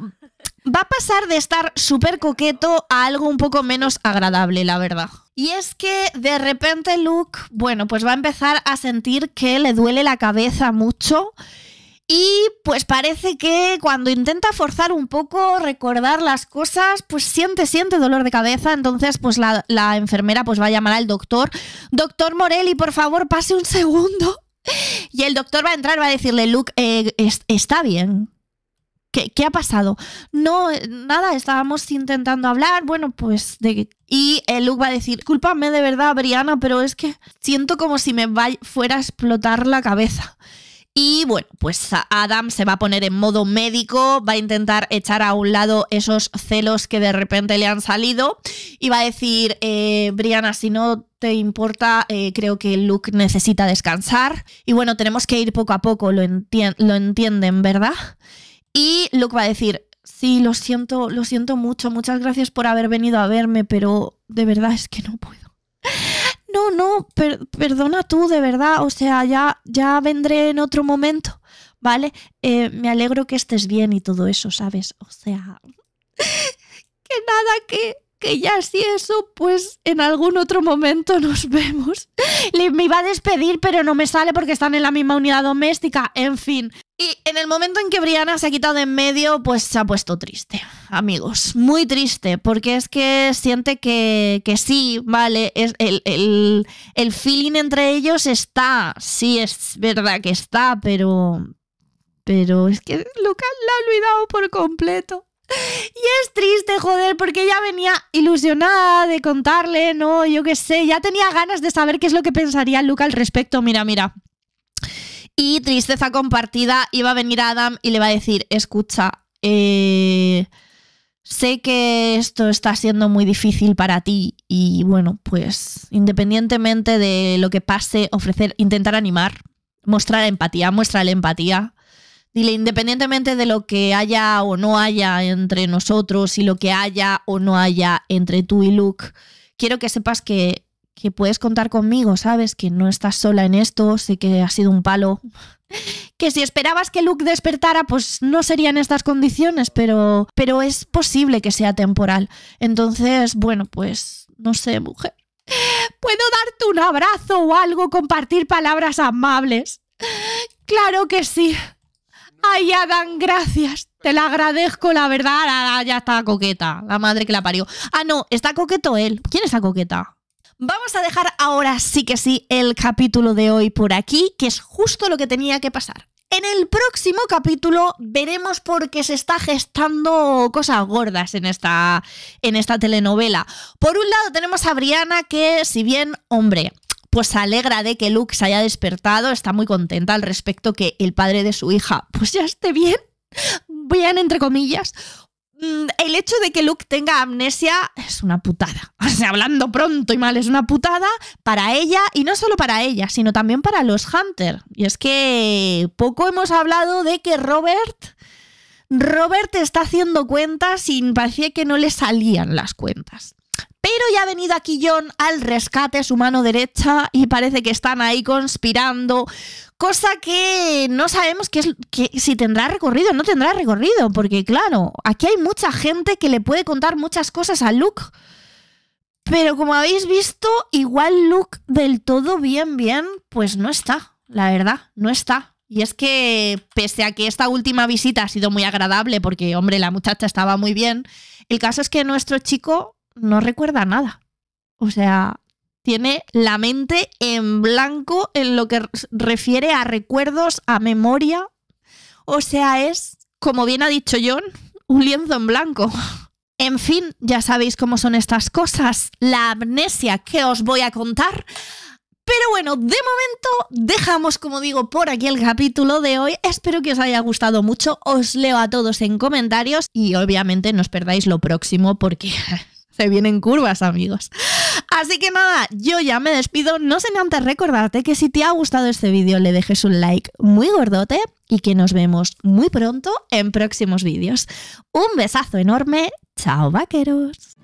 va a pasar de estar súper coqueto a algo un poco menos agradable, la verdad. Y es que de repente Luke, bueno, pues va a empezar a sentir que le duele la cabeza mucho y pues parece que cuando intenta forzar un poco, recordar las cosas, pues siente, siente dolor de cabeza. Entonces, pues la, enfermera pues va a llamar al doctor. Doctor Morelli, por favor, pase un segundo. Y el doctor va a entrar, va a decirle, Luke, eh, está bien. ¿Qué, ha pasado? No, nada, estábamos intentando hablar, bueno, pues de... Y Luke va a decir, "Cúlpame de verdad, Brianna, pero es que siento como si me fuera a explotar la cabeza. Y bueno, pues Adam se va a poner en modo médico, va a intentar echar a un lado esos celos que de repente le han salido y va a decir, eh, Brianna, si no te importa, eh, creo que Luke necesita descansar. Y bueno, tenemos que ir poco a poco, lo entienden, ¿verdad? Y Luke va a decir, sí, lo siento, lo siento mucho, muchas gracias por haber venido a verme, pero de verdad es que no puedo no, no, perdona tú, de verdad, o sea, ya, ya vendré en otro momento, ¿vale? Eh, me alegro que estés bien y todo eso, ¿sabes? O sea, que nada, que que ya si eso, pues en algún otro momento nos vemos. me iba a despedir, pero no me sale porque están en la misma unidad doméstica, en fin. Y en el momento en que Brianna se ha quitado de en medio, pues se ha puesto triste, amigos. Muy triste, porque es que siente que, que sí, vale, es el, el, feeling entre ellos está, sí, es verdad que está, pero... Pero es que Lucas la ha olvidado por completo. Y es triste, joder, porque ella venía ilusionada de contarle, ¿no? Yo qué sé, ya tenía ganas de saber qué es lo que pensaría Luca al respecto. Mira, mira. Y tristeza compartida, iba a venir Adam y le va a decir, escucha, eh, sé que esto está siendo muy difícil para ti y bueno, pues independientemente de lo que pase, ofrecer, intentar animar, mostrar empatía, muestra la empatía, Dile, independientemente de lo que haya o no haya entre nosotros y lo que haya o no haya entre tú y Luke, quiero que sepas que, puedes contar conmigo, ¿sabes? Que no estás sola en esto, sé que ha sido un palo. que si esperabas que Luke despertara, pues no serían estas condiciones, pero, pero es posible que sea temporal. Entonces, bueno, pues no sé, mujer. ¿Puedo darte un abrazo o algo? Compartir palabras amables. Claro que sí. Ay, Adán, gracias. Te la agradezco, la verdad. ya está coqueta. La madre que la parió. Ah, no, está coqueto él. ¿Quién está coqueta? Vamos a dejar ahora sí que sí el capítulo de hoy por aquí, que es justo lo que tenía que pasar. En el próximo capítulo veremos por qué se está gestando cosas gordas en esta, en esta telenovela. Por un lado tenemos a Briana que, si bien, hombre, pues se alegra de que Luke se haya despertado, está muy contenta al respecto que el padre de su hija pues ya esté bien, bien entre comillas. Mm, el hecho de que Luke tenga amnesia es una putada. O sea, hablando pronto y mal, es una putada para ella y no solo para ella, sino también para los Hunter. Y es que poco hemos hablado de que Robert... Robert está haciendo cuentas y parecía que no le salían las cuentas. Pero ya ha venido aquí John al rescate su mano derecha y parece que están ahí conspirando. Cosa que no sabemos que es, que si tendrá recorrido o no tendrá recorrido. Porque claro, aquí hay mucha gente que le puede contar muchas cosas a Luke. Pero como habéis visto, igual Luke del todo bien, bien, pues no está. La verdad, no está. Y es que, pese a que esta última visita ha sido muy agradable, porque, hombre, la muchacha estaba muy bien, el caso es que nuestro chico no recuerda nada. O sea, tiene la mente en blanco en lo que refiere a recuerdos, a memoria. O sea, es, como bien ha dicho John, un lienzo en blanco. En fin, ya sabéis cómo son estas cosas, la amnesia que os voy a contar. Pero bueno, de momento dejamos, como digo, por aquí el capítulo de hoy. Espero que os haya gustado mucho. Os leo a todos en comentarios y obviamente no os perdáis lo próximo porque Se vienen curvas, amigos. Así que nada, yo ya me despido, no me antes recordarte que si te ha gustado este vídeo le dejes un like muy gordote y que nos vemos muy pronto en próximos vídeos. Un besazo enorme, chao vaqueros.